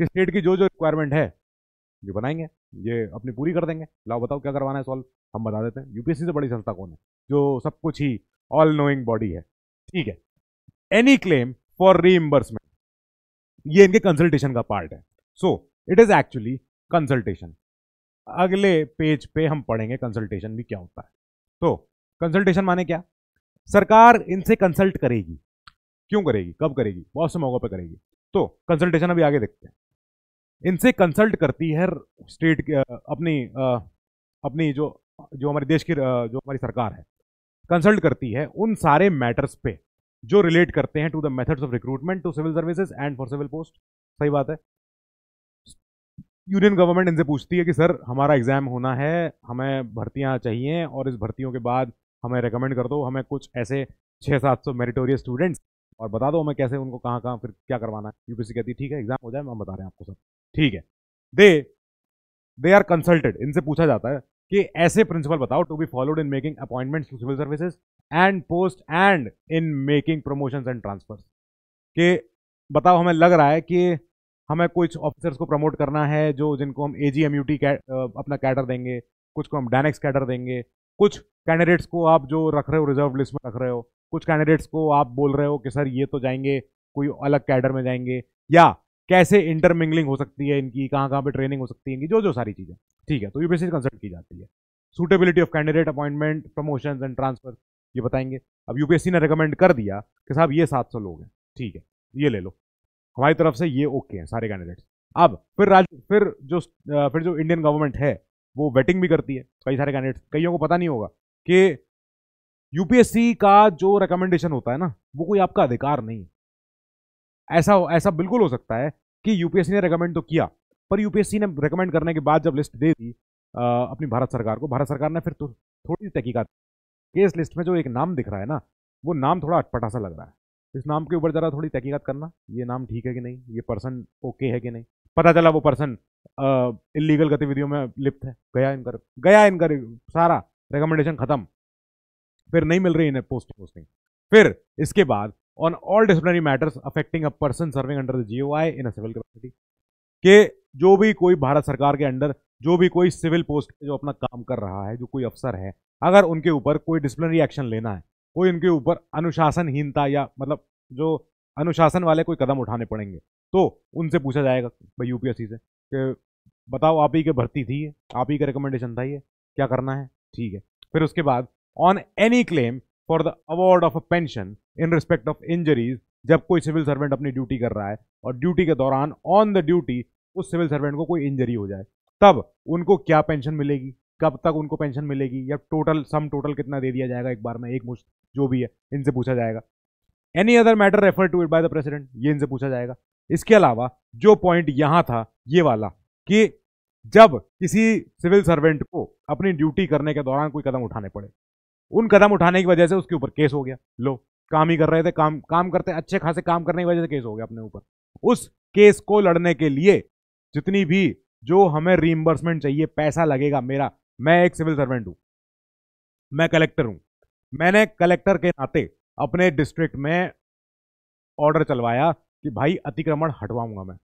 कि स्टेट की जो जो रिक्वायरमेंट है ये बनाएंगे ये अपनी पूरी कर देंगे लाओ बताओ क्या करवाना है सॉल्व हम बता देते हैं यूपीएससी से बड़ी संस्था कौन है जो सब कुछ ही ऑल नोइंग बॉडी है ठीक है एनी क्लेम फॉर रीइम्बर्समेंट ये इनके कंसल्टेशन का पार्ट है so it is actually consultation अगले पेज पे हम पढ़ेंगे कंसल्टेशन भी क्या होता है तो कंसल्टेशन माने क्या सरकार इनसे कंसल्ट करेगी क्यों करेगी कब करेगी बहुत से मौक़ों पे करेगी तो कंसल्टेशन अभी आगे देखते हैं इनसे कंसल्ट करती है स्टेट के अपनी अपनी जो जो हमारे देश की जो हमारी सरकार है कंसल्ट करती है उन सारे मैटर्स पे जो रिलेट करते हैं to the methods of recruitment to civil services and for civil post सही बात है यूनियन गवर्नमेंट इनसे पूछती है कि सर हमारा एग्ज़ाम होना है हमें भर्तियाँ चाहिए और इस भर्तियों के बाद हमें रिकमेंड कर दो हमें कुछ ऐसे छः सात सौ मेरिटोरियस स्टूडेंट्स और बता दो हमें कैसे उनको कहाँ कहाँ फिर क्या करवाना है यूपीसी कहती है ठीक है एग्जाम हो जाए हम बता रहे हैं आपको सर ठीक है दे दे आर कंसल्टेड इनसे पूछा जाता है कि ऐसे प्रिंसिपल बताओ to be followed in making appointments to civil services and post and in making promotions and transfers के बताओ हमें लग रहा है कि हमें कुछ ऑफिसर्स को प्रमोट करना है जो जिनको हम A G M U T अपना कैडर देंगे कुछ को हम डैनेक्स कैडर देंगे कुछ कैंडिडेट्स को आप जो रख रहे हो रिजर्व लिस्ट में रख रहे हो कुछ कैंडिडेट्स को आप बोल रहे हो कि सर ये तो जाएंगे कोई अलग कैडर में जाएंगे या कैसे इंटरमिंगलिंग हो सकती है इनकी कहाँ कहाँ पे ट्रेनिंग हो सकती है इनकी जो जो सारी चीज़ें ठीक है तो ये बेसिस कंसल्ट की जाती है suitability of candidate appointment promotion and transfer ये बताएंगे अब यूपीएससी ने रिकमेंड कर दिया कि साहब ये सात सौ लोग हैं ठीक है ये ले लो हमारी तरफ से ये ओके हैं सारे कैंडिडेट्स अब फिर राज फिर जो फिर जो इंडियन गवर्नमेंट है वो वेटिंग भी करती है कई सारे कैंडिडेट्स कईयों को पता नहीं होगा कि यूपीएससी का जो रिकमेंडेशन होता है ना वो कोई आपका अधिकार नहीं है ऐसा ऐसा बिल्कुल हो सकता है कि यूपीएससी ने रिकमेंड तो किया पर यूपीएससी ने रिकमेंड करने के बाद जब लिस्ट दे दी आ, अपनी भारत सरकार को भारत सरकार ने फिर तो थोड़ी सी तहकीकत केस लिस्ट में जो एक नाम दिख रहा है ना वो नाम थोड़ा अटपटा सा लग रहा है इस नाम के ऊपर ज़रा थोड़ी तहकीकत करना ये नाम ठीक है कि नहीं ये पर्सन ओके है कि नहीं पता चला वो पर्सन इलीगल गतिविधियों में लिप्त है गया इनका गया इनका सारा रिकमेंडेशन ख़त्म फिर नहीं मिल रही इन्हें पोस्ट पोस्टिंग फिर इसके बाद on all disciplinary matters affecting a person serving under the G in a civil capacity के जो भी कोई भारत सरकार के अंडर जो भी कोई सिविल पोस्ट जो अपना काम कर रहा है जो कोई अफसर है अगर उनके ऊपर कोई डिसिप्लिनरी एक्शन लेना है कोई इनके ऊपर अनुशासनहीनता या मतलब जो अनुशासन वाले कोई कदम उठाने पड़ेंगे तो उनसे पूछा जाएगा भाई यूपीएससी से कि बताओ आप ही के भर्ती थी आप ही का रिकमेंडेशन था ये क्या करना है ठीक है फिर उसके बाद on any claim for the award of a pension in respect of injuries जब कोई सिविल सर्वेंट अपनी ड्यूटी कर रहा है और ड्यूटी के दौरान ऑन द ड्यूटी उस सिविल सर्वेंट को कोई इंजरी हो जाए तब उनको क्या पेंशन मिलेगी कब तक उनको पेंशन मिलेगी या टोटल सम टोटल कितना दे दिया जाएगा एक बार में एक मुश्त जो भी है इनसे पूछा जाएगा any other matter refer to it by the president ये इनसे पूछा जाएगा इसके अलावा जो पॉइंट यहां था ये वाला कि जब किसी सिविल सर्वेंट को अपनी ड्यूटी करने के दौरान कोई कदम उठाने पड़े उन कदम उठाने की वजह से उसके ऊपर केस हो गया लो काम ही कर रहे थे काम काम करते अच्छे खासे काम करने की वजह से केस हो गया अपने ऊपर उस केस को लड़ने के लिए जितनी भी जो हमें रीइंबर्समेंट चाहिए पैसा लगेगा मेरा मैं एक सिविल सर्वेंट हूं मैं कलेक्टर हूं मैंने कलेक्टर के नाते अपने डिस्ट्रिक्ट में ऑर्डर चलवाया कि भाई अतिक्रमण हटवाऊंगा मैं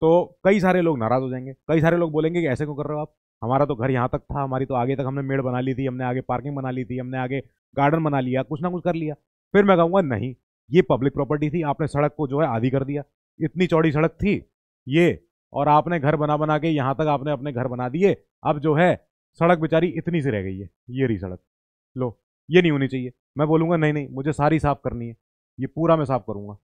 तो कई सारे लोग नाराज़ हो जाएंगे कई सारे लोग बोलेंगे कि ऐसे क्यों कर रहे हो आप हमारा तो घर यहाँ तक था हमारी तो आगे तक हमने मेड़ बना ली थी हमने आगे पार्किंग बना ली थी हमने आगे गार्डन बना लिया कुछ ना कुछ कर लिया फिर मैं कहूँगा नहीं ये पब्लिक प्रॉपर्टी थी आपने सड़क को जो है आधी कर दिया इतनी चौड़ी सड़क थी ये और आपने घर बना बना के यहाँ तक आपने अपने घर बना दिए अब जो है सड़क बेचारी इतनी सी रह गई है ये रही सड़क लो ये नहीं होनी चाहिए मैं बोलूँगा नहीं नहीं मुझे सारी साफ करनी है ये पूरा मैं साफ करूँगा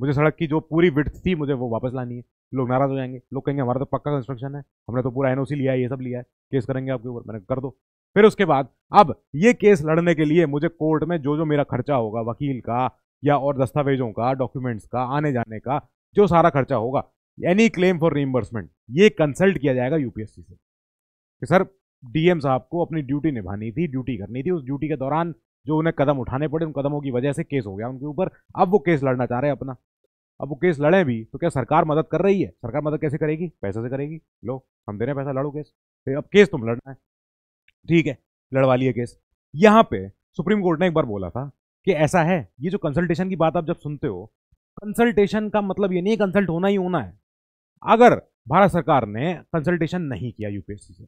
मुझे सड़क की जो पूरी विथ थी मुझे वो वापस लानी है लोग नाराज हो जाएंगे लोग कहेंगे हमारा तो पक्का कंस्ट्रक्शन है हमने तो पूरा एनओसी लिया है ये सब लिया है केस करेंगे आपके ऊपर मैंने कर दो फिर उसके बाद अब ये केस लड़ने के लिए मुझे कोर्ट में जो जो मेरा खर्चा होगा वकील का या और दस्तावेजों का डॉक्यूमेंट्स का आने जाने का जो सारा खर्चा होगा एनी क्लेम फॉर रीइम्बर्समेंट ये कंसल्ट किया जाएगा यूपीएससी से कि सर डीएम साहब को अपनी ड्यूटी निभानी थी ड्यूटी करनी थी उस ड्यूटी के दौरान जो उन्हें कदम उठाने पड़े उन कदमों की वजह से केस हो गया उनके ऊपर अब वो केस लड़ना चाह रहे हैं अपना अब वो केस लड़े भी तो क्या सरकार मदद कर रही है सरकार मदद कैसे करेगी पैसे से करेगी लो हम दे रहे हैं पैसा लड़ो केस फिर अब केस तुम लड़ना है ठीक है लड़वा लिए केस यहाँ पे सुप्रीम कोर्ट ने एक बार बोला था कि ऐसा है ये जो कंसल्टेशन की बात आप जब सुनते हो कंसल्टेशन का मतलब ये नहीं कंसल्ट होना ही होना है अगर भारत सरकार ने कंसल्टेशन नहीं किया यूपीएससी से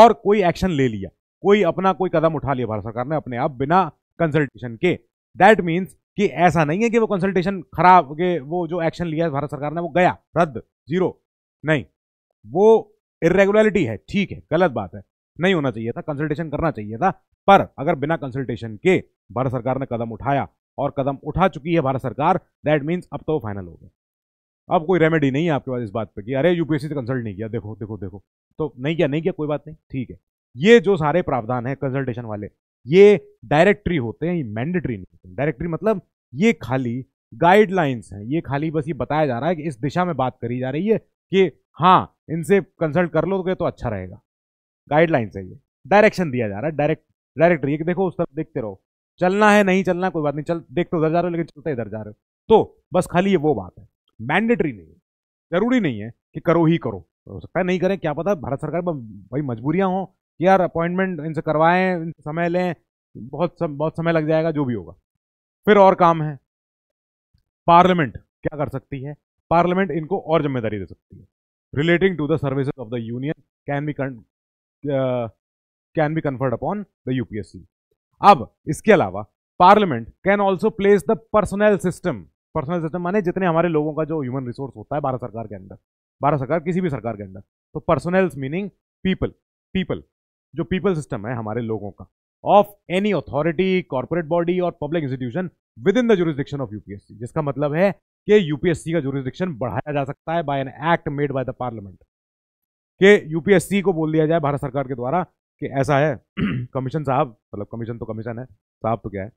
और कोई एक्शन ले लिया कोई अपना कोई कदम उठा लिया भारत सरकार ने अपने आप बिना कंसल्टेशन के दैट मीन्स कि ऐसा नहीं है कि वो कंसल्टेशन खराब के वो जो एक्शन लिया है भारत सरकार ने वो गया रद्द जीरो नहीं वो इरेगुलरिटी है ठीक है गलत बात है नहीं होना चाहिए था कंसल्टेशन करना चाहिए था पर अगर बिना कंसल्टेशन के भारत सरकार ने कदम उठाया और कदम उठा चुकी है भारत सरकार दैट मीन्स अब तो फाइनल हो गया अब कोई रेमेडी नहीं है आपके पास इस बात पे कि अरे यूपीएससी से कंसल्ट नहीं किया देखो देखो देखो तो नहीं किया नहीं किया कोई बात नहीं ठीक है ये जो सारे प्रावधान है कंसल्टेशन वाले ये डायरेक्टरी होते हैं ये मैंडेटरी नहीं होते डायरेक्टरी मतलब ये खाली गाइडलाइंस हैं ये खाली बस ये बताया जा रहा है कि इस दिशा में बात करी जा रही है कि हाँ इनसे कंसल्ट कर लो तो, तो अच्छा रहेगा गाइडलाइंस है ये डायरेक्शन दिया जा रहा है डायरेक्ट डायरेक्टरी कि देखो उस तरफ देखते रहो चलना है नहीं चलना कोई बात नहीं चल देख तो उधर जा रहे हो लेकिन चलते इधर जा रहे हो तो बस खाली ये वो बात है मैंडेटरी नहीं है जरूरी नहीं है कि करो ही करो हो सकता है नहीं करें क्या पता भारत सरकार भाई मजबूरियां हों कि यार अपॉइंटमेंट इनसे करवाएं समय लें बहुत सम, बहुत समय लग जाएगा जो भी होगा फिर और काम है पार्लियामेंट क्या कर सकती है पार्लियामेंट इनको और जिम्मेदारी दे सकती है relating to the services of the union can be can be conferred upon the UPSC अब इसके अलावा parliament can also place the personnel system personnel assistant माने जितने हमारे लोगों का जो ह्यूमन रिसोर्स होता है भारत सरकार के अंदर भारत सरकार किसी भी सरकार के अंदर तो पर्सनल्स मीनिंग पीपल पीपल जो पीपल सिस्टम है हमारे लोगों का of any authority corporate body और public institution within the jurisdiction of UPSC जिसका मतलब है कि यूपीएससी का जुरिस्डिक्शन बढ़ाया जा सकता है by an act made by the parliament के यूपीएससी को बोल दिया जाए भारत सरकार के द्वारा कि ऐसा है कमीशन साहब मतलब कमीशन तो कमीशन है साहब तो क्या है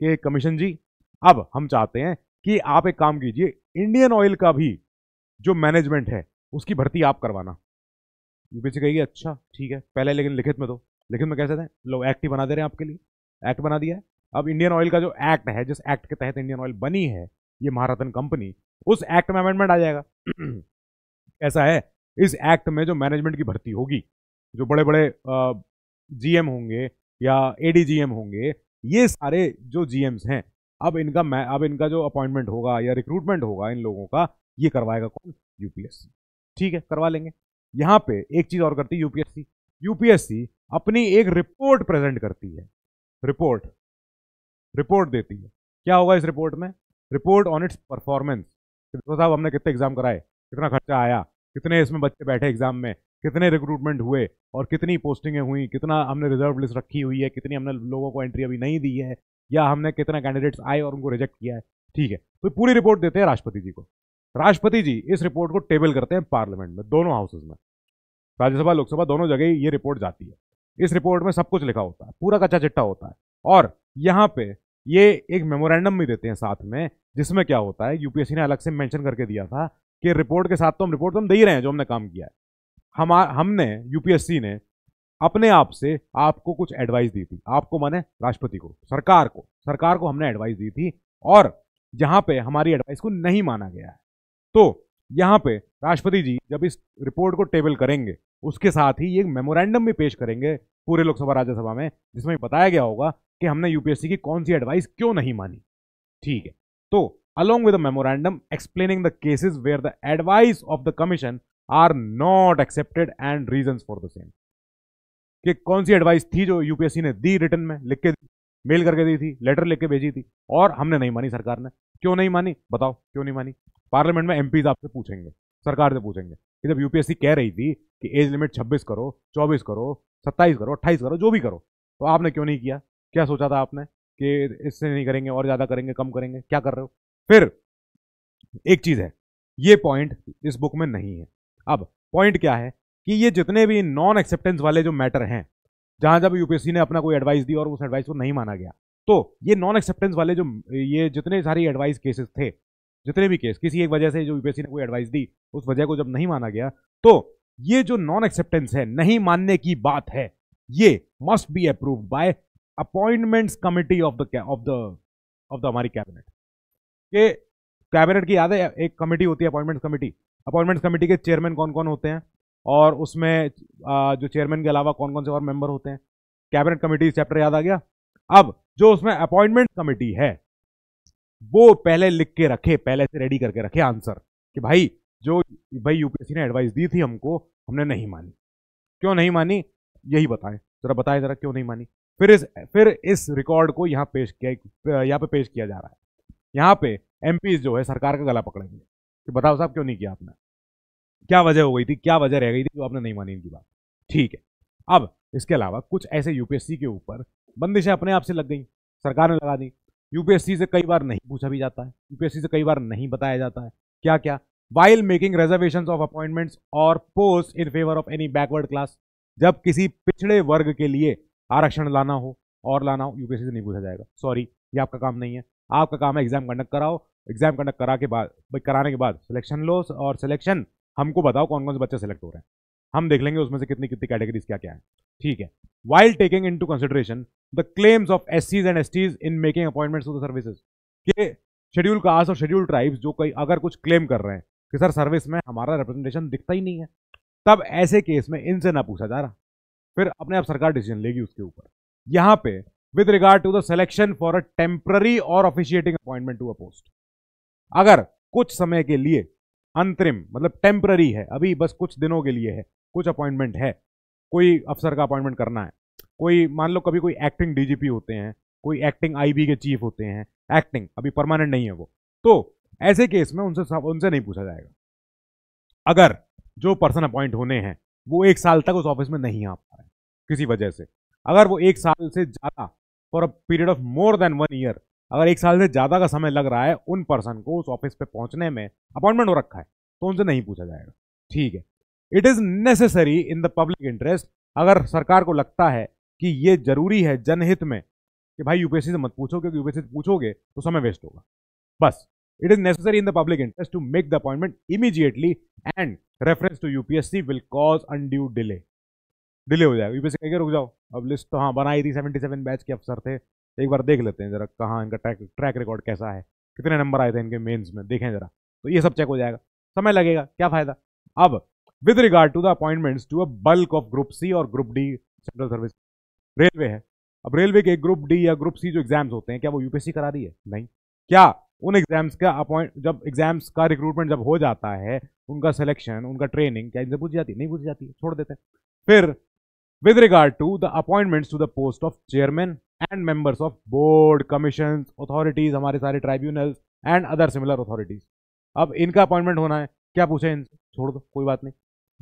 कि कमीशन जी अब हम चाहते हैं कि आप एक काम कीजिए इंडियन ऑयल का भी जो मैनेजमेंट है उसकी भर्ती आप करवाना यूपीएससी कहेगी अच्छा ठीक है पहले लेकिन लिखित में दो लिखित में कैसे थे लो एक्ट ही बना दे रहे हैं आपके लिए एक्ट बना दिया है अब इंडियन ऑयल का जो एक्ट है जिस एक्ट के तहत इंडियन ऑयल बनी है ये महाराथन कंपनी उस एक्ट में अमेंडमेंट आ जाएगा ऐसा है इस एक्ट में जो मैनेजमेंट की भर्ती होगी जो बड़े बड़े जीएम होंगे या एडीजीएम होंगे ये सारे जो जीएम्स हैं अब इनका मैं अब इनका जो अपॉइंटमेंट होगा या रिक्रूटमेंट होगा इन लोगों का ये करवाएगा कौन यूपीएससी ठीक है करवा लेंगे यहाँ पे एक चीज़ और करती है यूपीएससी यूपीएससी अपनी एक रिपोर्ट प्रेजेंट करती है रिपोर्ट रिपोर्ट देती है क्या होगा इस रिपोर्ट में रिपोर्ट ऑन इट्स परफॉर्मेंस तो साहब हमने कितने एग्जाम कराए कितना खर्चा आया कितने इसमें बच्चे बैठे एग्जाम में कितने रिक्रूटमेंट हुए और कितनी पोस्टिंगें हुई कितना हमने रिजर्व लिस्ट रखी हुई है कितनी हमने लोगों को एंट्री अभी नहीं दी है या हमने कितने कैंडिडेट्स आए और उनको रिजेक्ट किया है ठीक है तो पूरी रिपोर्ट देते हैं राष्ट्रपति जी को राष्ट्रपति जी इस रिपोर्ट को टेबल करते हैं पार्लियामेंट में दोनों हाउसेज में राज्यसभा लोकसभा दोनों जगह ही ये रिपोर्ट जाती है इस रिपोर्ट में सब कुछ लिखा होता है पूरा कच्चा चिट्टा होता है और यहाँ पे ये एक मेमोरेंडम भी देते हैं साथ में जिसमें क्या होता है यूपीएससी ने अलग से मेंशन करके दिया था कि रिपोर्ट के साथ तो हम रिपोर्ट तो हम दे ही रहे हैं जो हमने काम किया है हम हमने यूपीएससी ने अपने आप से आपको कुछ एडवाइस दी थी आपको माने राष्ट्रपति को सरकार को सरकार को हमने एडवाइस दी थी और जहां पे हमारी एडवाइस को नहीं माना गया है तो यहाँ पे राष्ट्रपति जी जब इस रिपोर्ट को टेबल करेंगे उसके साथ ही एक मेमोरेंडम भी पेश करेंगे पूरे लोकसभा राज्यसभा में जिसमें बताया गया होगा कि हमने यूपीएससी की कौन सी एडवाइस क्यों नहीं मानी ठीक है तो along with memorandum explaining the the where the advice of the commission are not accepted and reason for the same कि कौन सी एडवाइस थी जो यूपीएससी ने दी रिटर्न में लिख के मेल करके दी थी लेटर लिख के भेजी थी और हमने नहीं मानी सरकार ने क्यों नहीं मानी बताओ क्यों नहीं मानी पार्लियामेंट में एमपीज आपसे पूछेंगे सरकार से पूछेंगे कि जब यूपीएससी कह रही थी कि एज लिमिट 26 करो 24 करो 27 करो 28 करो जो भी करो तो आपने क्यों नहीं किया क्या सोचा था आपने कि इससे नहीं करेंगे और ज़्यादा करेंगे कम करेंगे क्या कर रहे हो फिर एक चीज़ है ये पॉइंट इस बुक में नहीं है अब पॉइंट क्या है कि ये जितने भी नॉन एक्सेप्टेंस वाले जो मैटर हैं जहां जब यूपीएससी ने अपना कोई एडवाइस दिया और उस एडवाइस को नहीं माना गया तो ये नॉन एक्सेप्टेंस वाले जो ये जितने सारी एडवाइस केसेस थे जितने भी केस किसी एक वजह से जो यूपीएससी ने कोई एडवाइस दी उस वजह को जब नहीं माना गया तो ये जो नॉन एक्सेप्टेंस है नहीं मानने की बात है ये must be approve by appointments committee of the of the of the हमारी कैबिनेट के कैबिनेट की याद है एक कमेटी होती है अपॉइंटमेंट कमेटी अपॉइंटमेंट कमेटी के चेयरमैन कौन कौन होते हैं और उसमें जो चेयरमैन के अलावा कौन कौन से और मेंबर होते हैं कैबिनेट कमेटी चैप्टर याद आ गया अब जो उसमें अपॉइंटमेंट कमेटी है वो पहले लिख के रखे पहले से रेडी करके रखे आंसर कि भाई जो भाई यूपीएससी ने एडवाइस दी थी हमको हमने नहीं मानी क्यों नहीं मानी यही बताएं जरा बताएं जरा क्यों नहीं मानी फिर इस फिर इस रिकॉर्ड को यहाँ पेश किया यहाँ पे पेश किया जा रहा है यहाँ पे एम जो है सरकार का गला पकड़ेंगे कि बताओ साहब क्यों नहीं किया आपने क्या वजह हो गई थी क्या वजह रह गई थी जो आपने नहीं मानी इनकी बात ठीक है अब इसके अलावा कुछ ऐसे यूपीएससी के ऊपर बंदिशें अपने आप से लग गई सरकार ने लगा दी यूपीएससी से कई बार नहीं पूछा भी जाता है यूपीएससी से कई बार नहीं बताया जाता है क्या क्या while making reservation of appointments और post in favour of any backward class जब किसी पिछड़े वर्ग के लिए आरक्षण लाना हो और लाना हो यूपीएससी से नहीं पूछा जाएगा सॉरी ये आपका काम नहीं है आपका काम है एग्जाम कंडक्ट कराओ एग्जाम कंडक्ट करा के बाद कराने के बाद सिलेक्शन लो और सिलेक्शन हमको बताओ कौन कौन से बच्चे सेलेक्ट हो रहे हैं हम देख लेंगे उसमें से कितनी कितनी कैटेगरीज क्या क्या है ठीक है while taking into consideration the claims of S Cs and S Ts in making appointments of the services के शेड्यूल कास्ट और शेड्यूल ट्राइब्स जो कई अगर कुछ क्लेम कर रहे हैं कि सर सर्विस में हमारा रिप्रेजेंटेशन दिखता ही नहीं है तब ऐसे केस में इनसे ना पूछा जा रहा फिर अपने आप सरकार डिसीजन लेगी उसके ऊपर यहाँ पे with regard to the selection for a temporary और officiating appointment to a post अगर कुछ समय के लिए अंतरिम मतलब टेम्प्ररी है अभी बस कुछ दिनों के लिए है कुछ अपॉइंटमेंट है कोई अफसर का अपॉइंटमेंट करना है कोई मान लो कभी कोई एक्टिंग डीजीपी होते हैं कोई एक्टिंग आईबी के चीफ होते हैं एक्टिंग अभी परमानेंट नहीं है वो तो ऐसे केस में उनसे उनसे नहीं पूछा जाएगा अगर जो पर्सन अपॉइंट होने हैं वो एक साल तक उस ऑफिस में नहीं आ पा रहे किसी वजह से अगर वो एक साल से ज़्यादा for a period of more than one year अगर एक साल से ज़्यादा का समय लग रहा है उन पर्सन को उस ऑफिस पे पहुंचने में अपॉइंटमेंट हो रखा है तो उनसे नहीं पूछा जाएगा ठीक है it is necessary in the public interest अगर सरकार को लगता है कि ये जरूरी है जनहित में कि भाई यूपीएससी से मत पूछो क्योंकि यूपीएससी से पूछोगे तो समय वेस्ट होगा बस it is necessary in the public interest to make the appointment immediately and reference to UPSC will cause undue delay delay हो जाएगा यूपीएससी कहकर रुक जाओ अब लिस्ट तो हाँ बनाई थी सेवेंटी सेवन बैच के अफसर थे एक बार देख लेते हैं जरा कहाँ इनका ट्रैक ट्रैक रिकॉर्ड कैसा है कितने नंबर आए थे इनके मेंस में देखें जरा तो ये सब चेक हो जाएगा समय लगेगा क्या फायदा अब with regard to the appointments to a bulk of group C और group D central service railway है अब रेलवे के ग्रुप डी या ग्रुप सी जो एग्जाम्स होते हैं क्या वो यूपीएससी करा रही है नहीं क्या उन एग्जाम्स का अपॉइंट जब एग्जाम्स का रिक्रूटमेंट जब हो जाता है उनका सिलेक्शन उनका ट्रेनिंग क्या इनसे पूछ जाती है नहीं पूछ जाती है छोड़ देते हैं फिर with regard to the appointments to the post of chairman and members of board commission authorities हमारे सारे tribunals and other similar authorities अब इनका अपॉइंटमेंट होना है क्या पूछे इनसे छोड़ दो कोई बात नहीं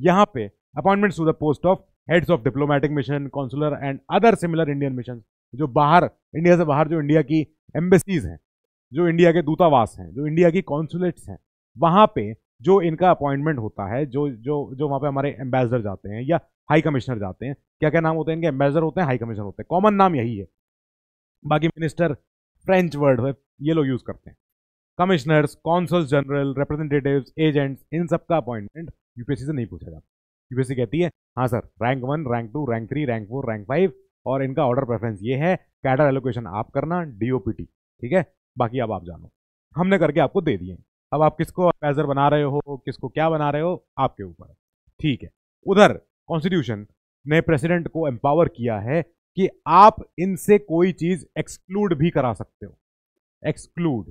यहाँ पे appointments to the post of heads of diplomatic mission consular and other similar Indian mission जो बाहर इंडिया से बाहर जो इंडिया की एम्बेसीज हैं जो इंडिया के दूतावास हैं जो इंडिया की कॉन्सुलेट्स हैं वहाँ पे जो इनका अपॉइंटमेंट होता है जो जो जो वहाँ पे हमारे एम्बेसडर जाते हैं या हाई कमिश्नर जाते हैं क्या क्या नाम होते हैं इनके एम्बेसडर होते हैं हाई कमिश्नर होते हैं कॉमन नाम यही है बाकी मिनिस्टर फ्रेंच वर्ड है ये लोग यूज करते हैं commissioners consuls general representative agents इन सबका अपॉइंटमेंट यूपीएससी से नहीं पूछा जाता यूपीएससी कहती है हाँ sir rank one rank two rank three rank four rank five और इनका ऑर्डर प्रेफरेंस ये है कैडर एलोकेशन आप करना डीओपीटी ठीक है बाकी अब आप जानो हमने करके आपको दे दिए अब आप किसको एडवाइजर बना रहे हो किसको क्या बना रहे हो आपके ऊपर ठीक है उधर कॉन्स्टिट्यूशन ने प्रेसिडेंट को एम्पावर किया है कि आप इनसे कोई चीज एक्सक्लूड भी करा सकते हो एक्सक्लूड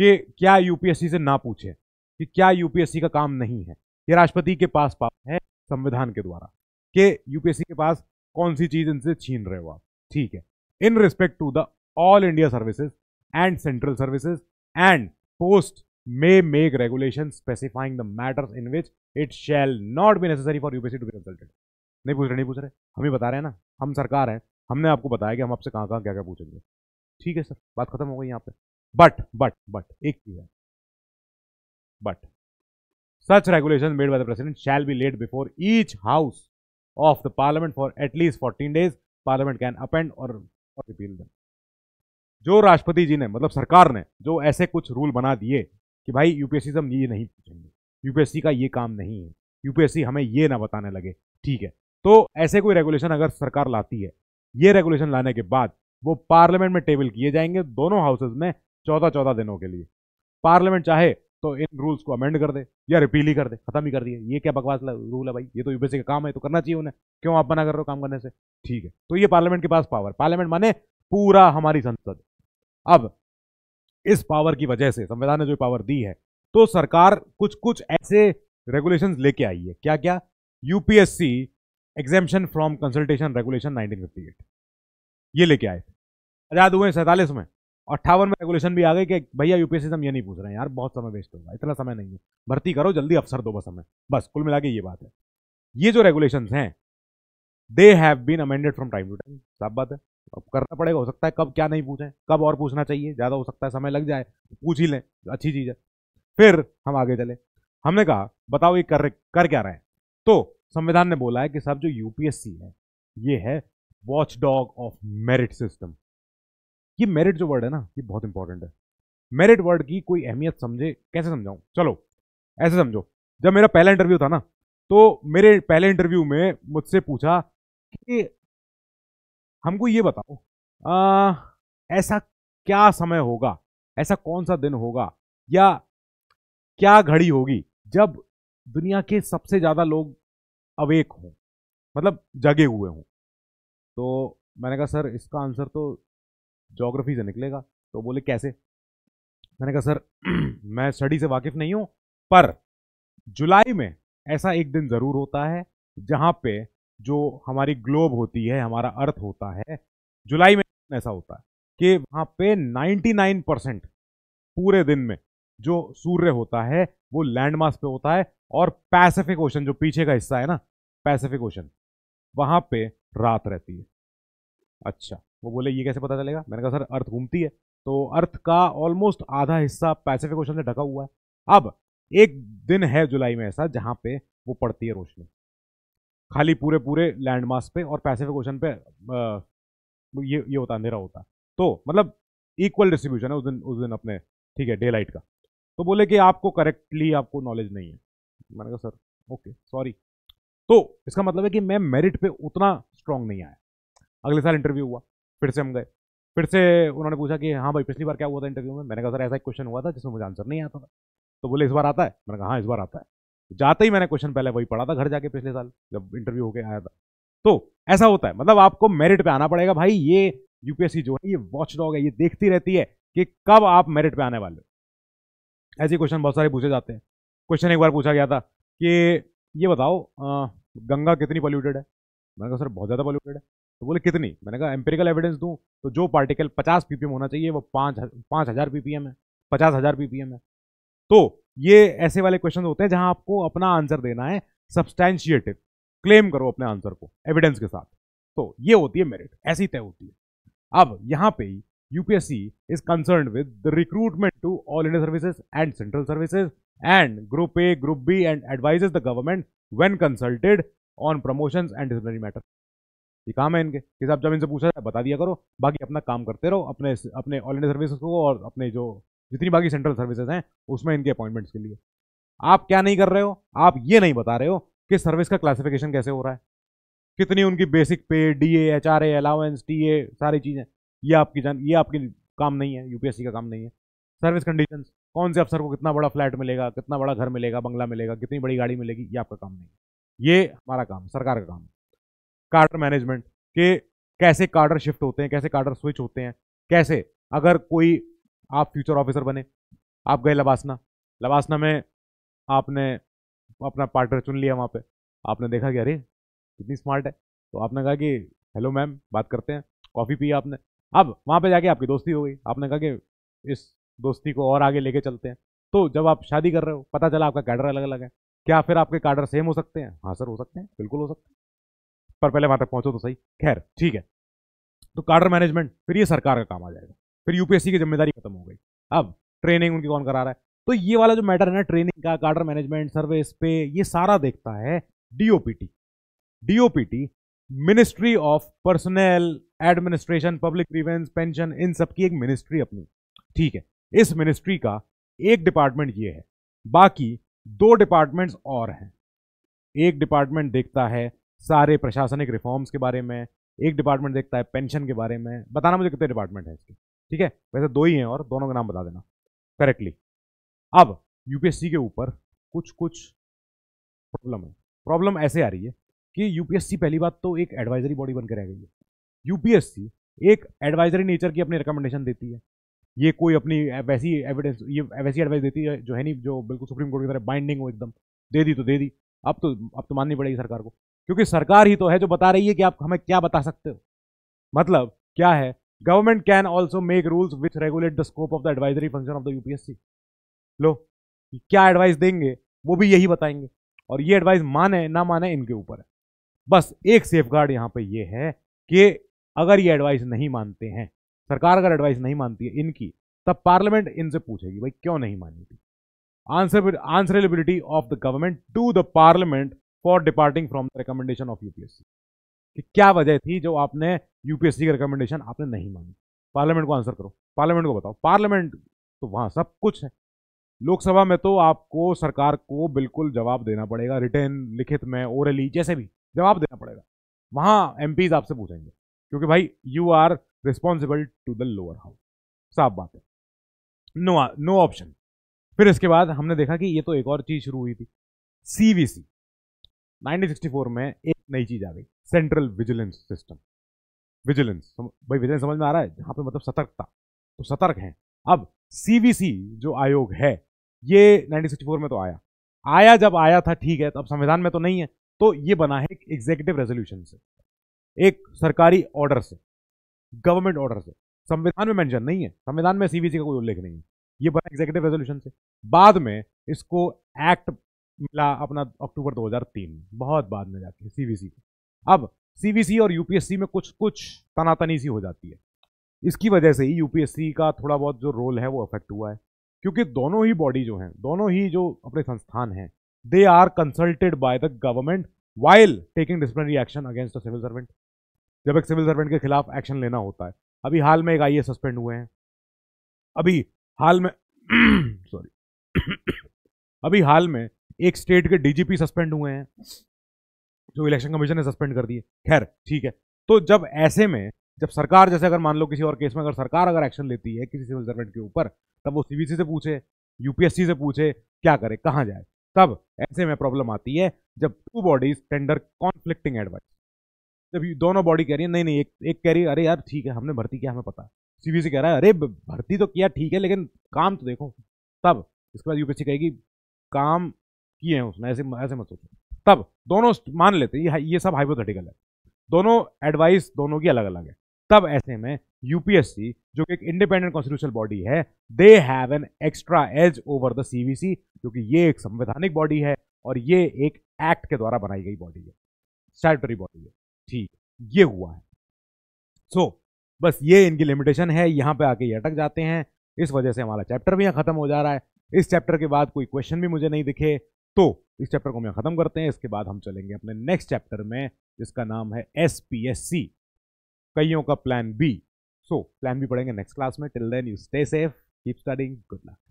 कि क्या यूपीएससी से ना पूछे कि क्या यूपीएससी का काम नहीं है ये राष्ट्रपति के पास पावर है संविधान के द्वारा कि यूपीएससी के पास कौन सी चीज इनसे छीन रहे हो आप ठीक है in respect to the all India services and central services and post may make regulation specifying the matters in which it shall not be necessary for UPSC to be consulted नहीं पूछ रहे नहीं पूछ रहे हम ही बता रहे हैं ना हम सरकार हैं हमने आपको बताया कि हम आपसे कहाँ कहाँ क्या क्या पूछेंगे ठीक है सर बात खत्म हो गई यहाँ पे बट बट बट एक चीज है but such regulation made by the president shall be laid before each house of the parliament for at least fourteen days parliament can amend और रिपील देम जो राष्ट्रपति जी ने मतलब सरकार ने जो ऐसे कुछ रूल बना दिए कि भाई यूपीएससी से हम ये नहीं पूछेंगे यूपीएससी का ये काम नहीं है यूपीएससी हमें ये ना बताने लगे ठीक है तो ऐसे कोई रेगुलेशन अगर सरकार लाती है ये रेगुलेशन लाने के बाद वो पार्लियामेंट में टेबल किए जाएंगे दोनों हाउसेज में चौदह चौदह दिनों के लिए पार्लियामेंट चाहे तो इन रूल्स को अमेंड कर दे या रिपील ही कर दे खत्म ही कर दिए ये क्या बकवास रूल है भाई ये तो यूपीएससी का काम है तो करना चाहिए उन्हें क्यों आप मना कर रहे हो काम करने से ठीक है तो ये पार्लियामेंट के पास पावर पार्लियामेंट माने पूरा हमारी संसद अब इस पावर की वजह से संविधान ने जो पावर दी है तो सरकार कुछ कुछ ऐसे रेगुलेशन लेके आई है क्या क्या UPSC exemption from consultation regulation 1958 ये लेके आए थे आजाद हुए सैंतालीस में अट्ठावन में रेगुलेशन भी आ गई कि भैया यूपीएससी से हम ये नहीं पूछ रहे हैं यार बहुत समय वेस्ट होगा इतना समय नहीं है भर्ती करो जल्दी अफसर दो बस हमें बस कुल मिला के ये बात है ये जो रेगुलेशन हैं they have been amended from time to time साफ बात है अब करना पड़ेगा हो सकता है कब क्या नहीं पूछें कब और पूछना चाहिए ज़्यादा हो सकता है समय लग जाए पूछ ही लें अच्छी चीज़ है फिर हम आगे चले हमने कहा बताओ ये कर कर क्या रहे हैं तो संविधान ने बोला है कि साहब जो यूपीएससी है ये है watch dog of merit system ये मेरिट जो वर्ड है ना ये बहुत इंपॉर्टेंट है मेरिट वर्ड की कोई अहमियत समझे कैसे समझाऊं चलो ऐसे समझो जब मेरा पहला इंटरव्यू था ना तो मेरे पहले इंटरव्यू में मुझसे पूछा कि हमको ये बताओ आ, ऐसा क्या समय होगा ऐसा कौन सा दिन होगा या क्या घड़ी होगी जब दुनिया के सबसे ज़्यादा लोग अवेक हूँ मतलब जगे हुए हूँ तो मैंने कहा सर इसका आंसर तो जोग्राफी से निकलेगा तो बोले कैसे मैंने कहा सर मैं स्टडी से वाकिफ नहीं हूँ पर जुलाई में ऐसा एक दिन ज़रूर होता है जहाँ पे जो हमारी ग्लोब होती है हमारा अर्थ होता है जुलाई में ऐसा होता है कि वहाँ पे 99 परसेंट पूरे दिन में जो सूर्य होता है वो लैंड पे होता है और पैसिफिक ओशन जो पीछे का हिस्सा है ना पैसिफिक ओशन वहां पे रात रहती है अच्छा वो बोले ये कैसे पता चलेगा मैंने कहा सर अर्थ घूमती है तो अर्थ का ऑलमोस्ट आधा हिस्सा पैसिफिक ओशन से ढका हुआ है अब एक दिन है जुलाई में ऐसा जहां पे वो पड़ती है रोशनी खाली पूरे पूरे लैंड पे और पैसिफिक ओशन पे ये ये होता अंधेरा होता तो मतलब इक्वल डिस्ट्रीब्यूशन है उस दिन उस दिन अपने ठीक है डे लाइट का तो बोले कि आपको करेक्टली आपको नॉलेज नहीं है मैंने कहा सर ओके सॉरी तो इसका मतलब है कि मैं मेरिट पे उतना स्ट्रांग नहीं आया अगले साल इंटरव्यू हुआ फिर से हम गए फिर से उन्होंने पूछा कि हाँ भाई पिछली बार क्या हुआ था इंटरव्यू में मैंने कहा सर ऐसा एक क्वेश्चन हुआ था जिसमें मुझे आंसर नहीं आता था तो बोले इस बार आता है मैंने कहा हाँ इस बार आता है तो जाते ही मैंने क्वेश्चन पहले वही पढ़ा था घर जाके पिछले साल जब इंटरव्यू होकर आया था तो ऐसा होता है मतलब आपको मेरिट पर आना पड़ेगा भाई ये यूपीएससी जो है ये वॉच डॉग है ये देखती रहती है कि कब आप मेरिट पर आने वाले हो ऐसे क्वेश्चन बहुत सारे पूछे जाते हैं क्वेश्चन एक बार पूछा गया था कि ये बताओ आ, गंगा कितनी पॉल्यूटेड है मैंने कहा सर बहुत ज़्यादा पॉल्यूटेड है तो बोले कितनी मैंने कहा एम्पेरिकल एविडेंस दूँ तो जो पार्टिकल पचास पी होना चाहिए वो पाँच पाँच हज़ार पी है पचास हज़ार है तो ये ऐसे वाले क्वेश्चन होते हैं जहाँ आपको अपना आंसर देना है सब्सटैंशिएटिव क्लेम करो अपने आंसर को एविडेंस के साथ तो ये होती है मेरिट ऐसी तय होती है अब यहाँ पे ही UPSC is concerned with the recruitment to all India services and central services and Group A, Group B and advises the government when consulted on promotions and disciplinary matters. ये काम है इनके कि साहब जब इनसे पूछा जाए बता दिया करो बाकी अपना काम करते रहो अपने अपने ऑल इंडिया सर्विसेज को और अपने जो जितनी बाकी सेंट्रल सर्विसेज हैं उसमें इनके अपॉइंटमेंट्स के लिए आप क्या नहीं कर रहे हो आप ये नहीं बता रहे हो कि सर्विस का क्लासिफिकेशन कैसे हो रहा है कितनी उनकी basic pay D A H R A allowance T A सारी चीज़ें ये आपकी जान ये आपकी काम नहीं है यूपीएससी का काम नहीं है सर्विस कंडीशन कौन से अफसर को कितना बड़ा फ्लैट मिलेगा कितना बड़ा घर मिलेगा बंगला मिलेगा कितनी बड़ी गाड़ी मिलेगी ये आपका काम नहीं है ये हमारा काम सरकार का काम है कार्डर मैनेजमेंट के कैसे कार्डर शिफ्ट होते हैं कैसे कार्डर स्विच होते हैं कैसे अगर कोई आप फ्यूचर ऑफिसर बने आप गए लबासना लबासना में आपने अपना पार्टनर चुन लिया वहाँ पे आपने देखा कि अरे कितनी स्मार्ट है तो आपने कहा कि हेलो मैम बात करते हैं कॉफ़ी पी आपने अब वहाँ पे जाके आपकी दोस्ती हो गई आपने कहा कि इस दोस्ती को और आगे लेके चलते हैं तो जब आप शादी कर रहे हो पता चला आपका कैडर अलग अलग है क्या फिर आपके कार्डर सेम हो सकते हैं हाँ सर हो सकते हैं बिल्कुल हो सकते हैं पर पहले वहां तक पहुंचो तो सही खैर ठीक है तो कार्डर मैनेजमेंट फिर ये सरकार का काम आ जाएगा फिर यूपीएससी की जिम्मेदारी खत्म हो गई अब ट्रेनिंग उनकी कौन करा रहा है तो ये वाला जो मैटर है ना ट्रेनिंग का कार्डर मैनेजमेंट सर्विस पे ये सारा देखता है DOPT DOPT ministry of personnel administration public grievances pension इन सब की एक मिनिस्ट्री अपनी ठीक है इस मिनिस्ट्री का एक डिपार्टमेंट ये है बाकी दो डिपार्टमेंट्स और हैं एक डिपार्टमेंट देखता है सारे प्रशासनिक रिफॉर्म्स के बारे में एक डिपार्टमेंट देखता है पेंशन के बारे में बताना मुझे कितने डिपार्टमेंट हैं इसके ठीक है वैसे दो ही हैं और दोनों का नाम बता देना करेक्टली अब यूपीएससी के ऊपर कुछ कुछ प्रॉब्लम है प्रॉब्लम ऐसे आ रही है कि यूपीएससी पहली बात तो एक एडवाइजरी बॉडी बनकर रह गई है यूपीएससी एक एडवाइजरी नेचर की अपनी रिकमेंडेशन देती है ये कोई अपनी वैसी एविडेंस ये वैसी एडवाइस देती है जो है नहीं जो बिल्कुल सुप्रीम कोर्ट की तरह बाइंडिंग हो एकदम दे दी तो दे दी अब तो अब तो माननी पड़ेगी सरकार को क्योंकि सरकार ही तो है जो बता रही है कि आप हमें क्या बता सकते हो मतलब क्या है government can also make rules which regulate the scope of the advisory function of the UPSC लो क्या एडवाइस देंगे वो भी यही बताएंगे और ये एडवाइस माने ना माने इनके ऊपर है बस एक सेफ गार्ड यहाँ पर यह है कि अगर ये एडवाइस नहीं मानते हैं सरकार अगर एडवाइस नहीं मानती है इनकी तब पार्लियामेंट इनसे पूछेगी भाई क्यों नहीं मानी थी answer answerability of the government to the parliament for departing from the recommendation of UPSC कि क्या वजह थी जो आपने यूपीएससी की रिकमेंडेशन आपने नहीं मानी पार्लियामेंट को आंसर करो पार्लियामेंट को बताओ पार्लियामेंट तो वहाँ सब कुछ है लोकसभा में तो आपको सरकार को बिल्कुल जवाब देना पड़ेगा रिटर्न लिखित में ओरली जैसे भी जवाब देना पड़ेगा वहां एम आपसे पूछेंगे क्योंकि भाई you are responsible to the lower house साफ बात है नो नो ऑप्शन फिर इसके बाद हमने देखा कि ये तो एक और चीज शुरू हुई थी सीवीसी 1964 में एक नई चीज आ गई सेंट्रल विजिलेंस सिस्टम विजिलेंस भाई विजिलेंस समझ में आ रहा है जहां पे मतलब सतर्कता तो सतर्क हैं अब सीवीसी जो आयोग है ये 1964 में तो आया आया जब आया था ठीक है तो अब संविधान में तो नहीं है तो ये बना है एग्जीक्यूटिव रेजोल्यूशन से एक सरकारी ऑर्डर से गवर्नमेंट ऑर्डर से संविधान में मेंशन नहीं है संविधान में सीबीसी का कोई उल्लेख नहीं है ये बना एग्जीक्यूटिव रेजोल्यूशन से बाद में इसको एक्ट मिला अपना अक्टूबर 2003 में बहुत बाद में जाके सीबीसी को अब सीबीसी और यूपीएससी में कुछ कुछ तनातनी सी हो जाती है इसकी वजह से ही यूपीएससी का थोड़ा बहुत जो रोल है वो अफेक्ट हुआ है क्योंकि दोनों ही बॉडी जो हैं दोनों ही जो अपने संस्थान हैं they are consulted by the government while taking disciplinary action against the civil servant. जब एक सिविल सर्वेंट के खिलाफ एक्शन लेना होता है अभी हाल में एक आई सस्पेंड हुए हैं अभी हाल में सॉरी अभी हाल में एक स्टेट के डीजीपी सस्पेंड हुए हैं जो इलेक्शन कमीशन ने सस्पेंड कर दिए खैर ठीक है तो जब ऐसे में जब सरकार जैसे अगर मान लो किसी और केस में अगर सरकार अगर एक्शन लेती है किसी सिविल सर्वेंट के ऊपर तब वो सीबीसी से पूछे यूपीएससी से पूछे क्या करे कहाँ जाए तब ऐसे में प्रॉब्लम आती है जब two bodies tender conflicting advice जब दोनों बॉडी कह रही है नहीं नहीं एक एक कह रही है अरे यार ठीक है हमने भर्ती किया हमें पता है सीबीसी कह रहा है अरे भर्ती तो किया ठीक है लेकिन काम तो देखो तब इसके बाद यूपीएससी कहेगी काम किए हैं उसने ऐसे ऐसे मत सोचो तब दोनों मान लेते ये ये सब हाइपोथेटिकल है दोनों एडवाइस दोनों की अलग अलग है तब ऐसे में यूपीएससी जो कि एक इंडिपेंडेंट कॉन्स्टिट्यूशनल बॉडी है they have an extra edge over the CVC क्योंकि ये एक संवैधानिक बॉडी है और ये एक एक्ट के द्वारा बनाई गई बॉडी है स्टैटरी बॉडी है ठीक ये हुआ है सो so, बस ये इनकी लिमिटेशन है यहां पे आके ये अटक जाते हैं इस वजह से हमारा चैप्टर भी यहां खत्म हो जा रहा है इस चैप्टर के बाद कोई क्वेश्चन भी मुझे नहीं दिखे तो इस चैप्टर को हम खत्म करते हैं इसके बाद हम चलेंगे अपने नेक्स्ट चैप्टर में जिसका नाम है एस पी एस सी कईयों का प्लान बी सो प्लान भी पढ़ेंगे नेक्स्ट क्लास में till then you stay safe keep studying good luck